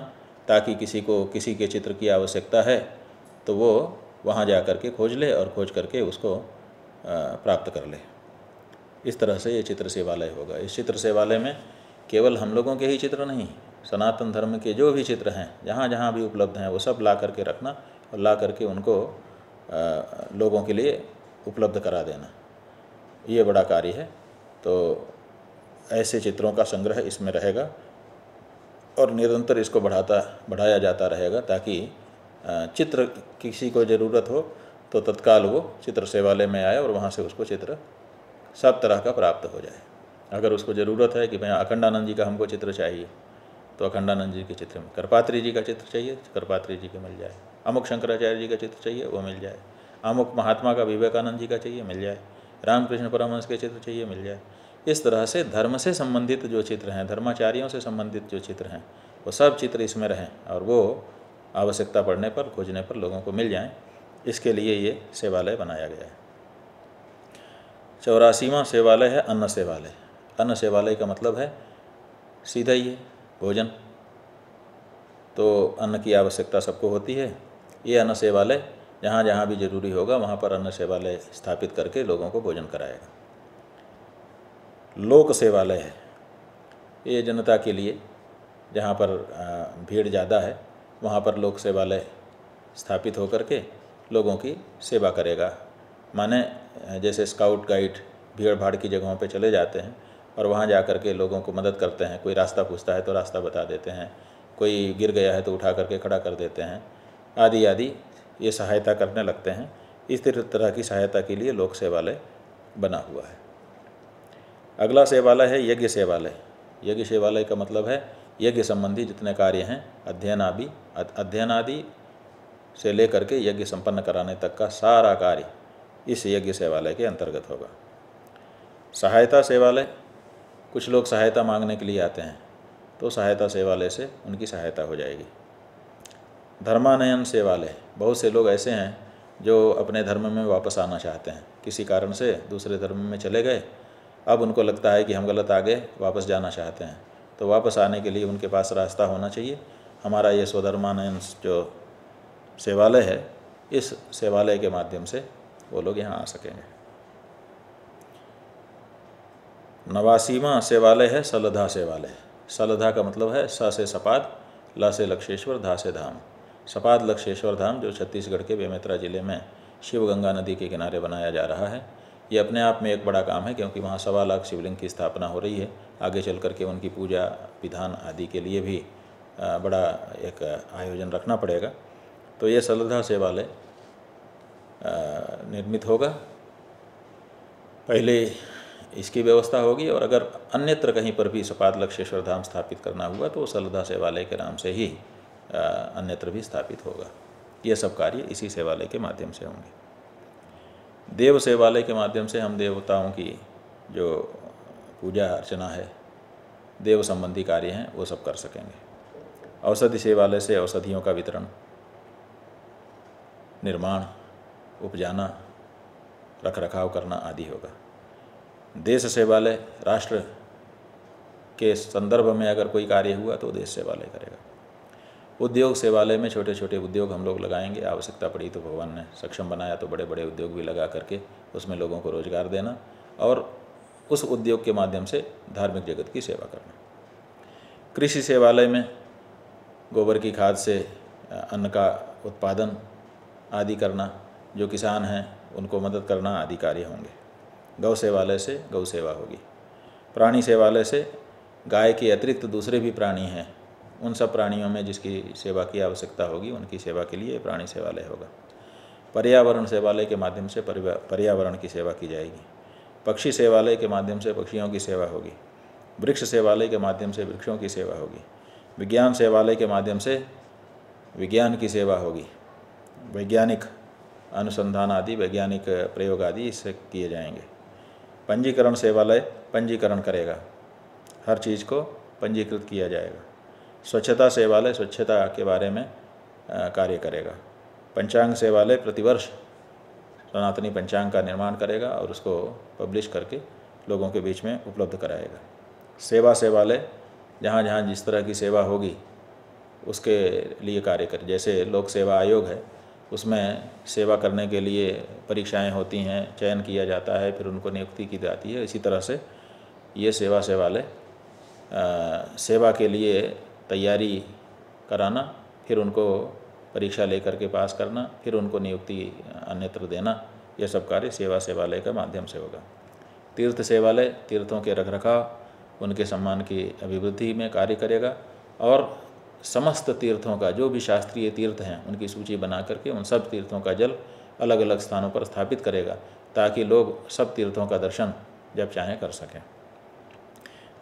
ताकि किसी को किसी के चित्र की आवश्यकता है तो वो वहाँ जा कर के खोज ले और खोज करके उसको प्राप्त कर ले इस तरह से ये चित्र सेवालय होगा इस चित्र सेवालय में केवल हम लोगों के ही चित्र नहीं सनातन धर्म के जो भी चित्र हैं जहाँ जहाँ भी उपलब्ध हैं वो सब ला करके रखना और ला करके उनको लोगों के लिए उपलब्ध करा देना ये बड़ा कार्य है तो ऐसे चित्रों का संग्रह इसमें रहेगा और निरंतर इसको बढ़ाता बढ़ाया जाता रहेगा ताकि चित्र किसी को ज़रूरत हो तो तत्काल वो चित्र सेवालय में आए और वहाँ से उसको चित्र सब तरह का प्राप्त हो जाए अगर उसको ज़रूरत है कि भैया हाँ, अखंडानंद जी का हमको चित्र चाहिए तो अखंडानंद जी के चित्र में करपात्री जी का चित्र चाहिए करपात्री जी के मिल जाए अमुक शंकराचार्य जी का चित्र चाहिए वो मिल जाए अमुक महात्मा का विवेकानंद जी का चाहिए मिल जाए रामकृष्ण परमहंस के चित्र चाहिए मिल जाए इस तरह से धर्म से संबंधित जो चित्र हैं धर्माचार्यों से संबंधित जो चित्र हैं वो सब चित्र इसमें रहें और वो आवश्यकता पड़ने पर खोजने पर लोगों को मिल जाएँ इसके लिए ये सेवालय बनाया गया है चौरासीवा सेवालय है अन्न सेवालय अन्न सेवालय का मतलब है सीधा ही है भोजन तो अन्न की आवश्यकता सबको होती है ये अन्न सेवालय जहाँ जहाँ भी जरूरी होगा वहाँ पर अन्न सेवालय स्थापित करके लोगों को भोजन कराएगा लोक सेवालय है ये जनता के लिए जहाँ पर भीड़ ज़्यादा है वहाँ पर लोक सेवालय स्थापित होकर के लोगों की सेवा करेगा माने जैसे स्काउट गाइड भीड़ भाड़ की जगहों पे चले जाते हैं और वहाँ जा कर के लोगों को मदद करते हैं कोई रास्ता पूछता है तो रास्ता बता देते हैं कोई गिर गया है तो उठा करके खड़ा कर देते हैं आदि आदि ये सहायता करने लगते हैं इस तरह की सहायता के लिए लोक सेवालय बना हुआ है अगला सेवालय है यज्ञ सेवालय यज्ञ सेवालय का मतलब है यज्ञ संबंधी जितने कार्य हैं अध्ययन आदि अध्ययन आदि से लेकर के यज्ञ संपन्न कराने तक का सारा कार्य इस यज्ञ सेवालय के अंतर्गत होगा सहायता सेवालय कुछ लोग सहायता मांगने के लिए आते हैं तो सहायता सेवालय से उनकी सहायता हो जाएगी धर्मानयन सेवालय बहुत से लोग ऐसे हैं जो अपने धर्म में वापस आना चाहते हैं किसी कारण से दूसरे धर्म में चले गए अब उनको लगता है कि हम गलत आगे वापस जाना चाहते हैं तो वापस आने के लिए उनके पास रास्ता होना चाहिए हमारा ये स्वधर्मानयन जो सेवालय है इस सेवालय के माध्यम से वो लोग यहाँ आ सकेंगे नवासीमा सेवालय है सलधा सेवालय सलधा का मतलब है स से सपाद ल से लक्षेश्वर धा से धाम सपाद लक्षेश्वर धाम जो छत्तीसगढ़ के बेमेतरा जिले में शिव गंगा नदी के किनारे बनाया जा रहा है ये अपने आप में एक बड़ा काम है क्योंकि वहाँ सवा लाख शिवलिंग की स्थापना हो रही है आगे चल करके उनकी पूजा विधान आदि के लिए भी बड़ा एक आयोजन रखना पड़ेगा तो ये सलधा सेवालय निर्मित होगा पहले इसकी व्यवस्था होगी और अगर अन्यत्र कहीं पर भी सपाद लक्षेश्वर धाम स्थापित करना हुआ तो सलदा सेवालय के नाम से ही अन्यत्र भी स्थापित होगा ये सब कार्य इसी सेवालय के माध्यम से होंगे देव सेवालय के माध्यम से हम देवताओं की जो पूजा अर्चना है देव संबंधी कार्य हैं वो सब कर सकेंगे औषधि सेवालय से औषधियों का वितरण निर्माण उपजाना रख रखाव करना आदि होगा देश सेवालय राष्ट्र के संदर्भ में अगर कोई कार्य हुआ तो देश सेवालय करेगा उद्योग सेवालय में छोटे छोटे उद्योग हम लोग लगाएंगे आवश्यकता पड़ी तो भगवान ने सक्षम बनाया तो बड़े बड़े उद्योग भी लगा करके उसमें लोगों को रोजगार देना और उस उद्योग के माध्यम से धार्मिक जगत की सेवा करना कृषि सेवालय में गोबर की खाद से अन्न का उत्पादन आदि करना जो किसान हैं उनको मदद करना अधिकारी होंगे गौ सेवालय से गौ सेवा होगी प्राणी सेवालय से गाय के अतिरिक्त दूसरे भी प्राणी हैं उन सब प्राणियों में जिसकी सेवा की आवश्यकता होगी उनकी सेवा के लिए प्राणी सेवालय होगा पर्यावरण सेवालय के माध्यम से पर्यावरण की सेवा की जाएगी पक्षी सेवालय के माध्यम से पक्षियों की सेवा होगी वृक्ष सेवालय के माध्यम से वृक्षों की सेवा होगी विज्ञान सेवालय के माध्यम से विज्ञान की सेवा होगी वैज्ञानिक अनुसंधान आदि वैज्ञानिक प्रयोग आदि इससे किए जाएंगे पंजीकरण सेवालय पंजीकरण करेगा हर चीज़ को पंजीकृत किया जाएगा स्वच्छता सेवालय स्वच्छता के बारे में कार्य करेगा पंचांग सेवालय प्रतिवर्ष सनातनी पंचांग का निर्माण करेगा और उसको पब्लिश करके लोगों के बीच में उपलब्ध कराएगा सेवा सेवालय जहाँ जहाँ जिस तरह की सेवा होगी उसके लिए कार्य करे जैसे लोक सेवा आयोग है उसमें सेवा करने के लिए परीक्षाएं होती हैं चयन किया जाता है फिर उनको नियुक्ति की जाती है इसी तरह से ये सेवा से वाले सेवा के लिए तैयारी कराना फिर उनको परीक्षा लेकर के पास करना फिर उनको नियुक्ति अन्यत्र देना यह सब कार्य सेवा सेवालय का माध्यम से होगा तीर्थ सेवालय तीर्थों के रखरखाव उनके सम्मान की अभिवृद्धि में कार्य करेगा और समस्त तीर्थों का जो भी शास्त्रीय तीर्थ हैं उनकी सूची बना करके उन सब तीर्थों का जल अलग अलग स्थानों पर स्थापित करेगा ताकि लोग सब तीर्थों का दर्शन जब चाहें कर सकें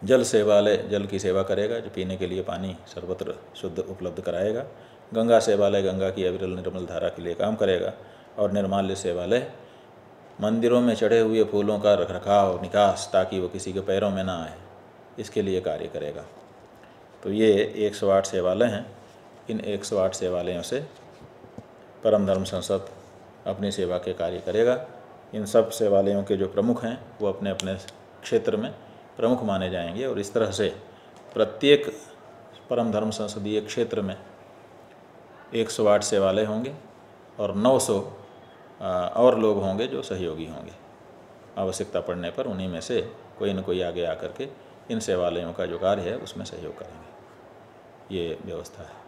जल सेवालय जल की सेवा करेगा जो पीने के लिए पानी सर्वत्र शुद्ध उपलब्ध कराएगा गंगा सेवालय गंगा की अविरल निर्मल धारा के लिए काम करेगा और निर्माल्य सेवालय मंदिरों में चढ़े हुए फूलों का रख रखाव निकास ताकि वो किसी के पैरों में ना आए इसके लिए कार्य करेगा तो ये एक सौ आठ सेवालय हैं इन एक सौ आठ सेवालयों से परम धर्म संसद अपनी सेवा के कार्य करेगा इन सब सेवालयों के जो प्रमुख हैं वो अपने अपने क्षेत्र में प्रमुख माने जाएंगे और इस तरह से प्रत्येक परम धर्म संसदीय क्षेत्र में 108 सेवालय होंगे और 900 और लोग होंगे जो सहयोगी होंगे आवश्यकता पड़ने पर उन्हीं में से कोई न कोई आगे आकर के इन सेवालयों का जो कार्य है उसमें सहयोग करेंगे ये व्यवस्था है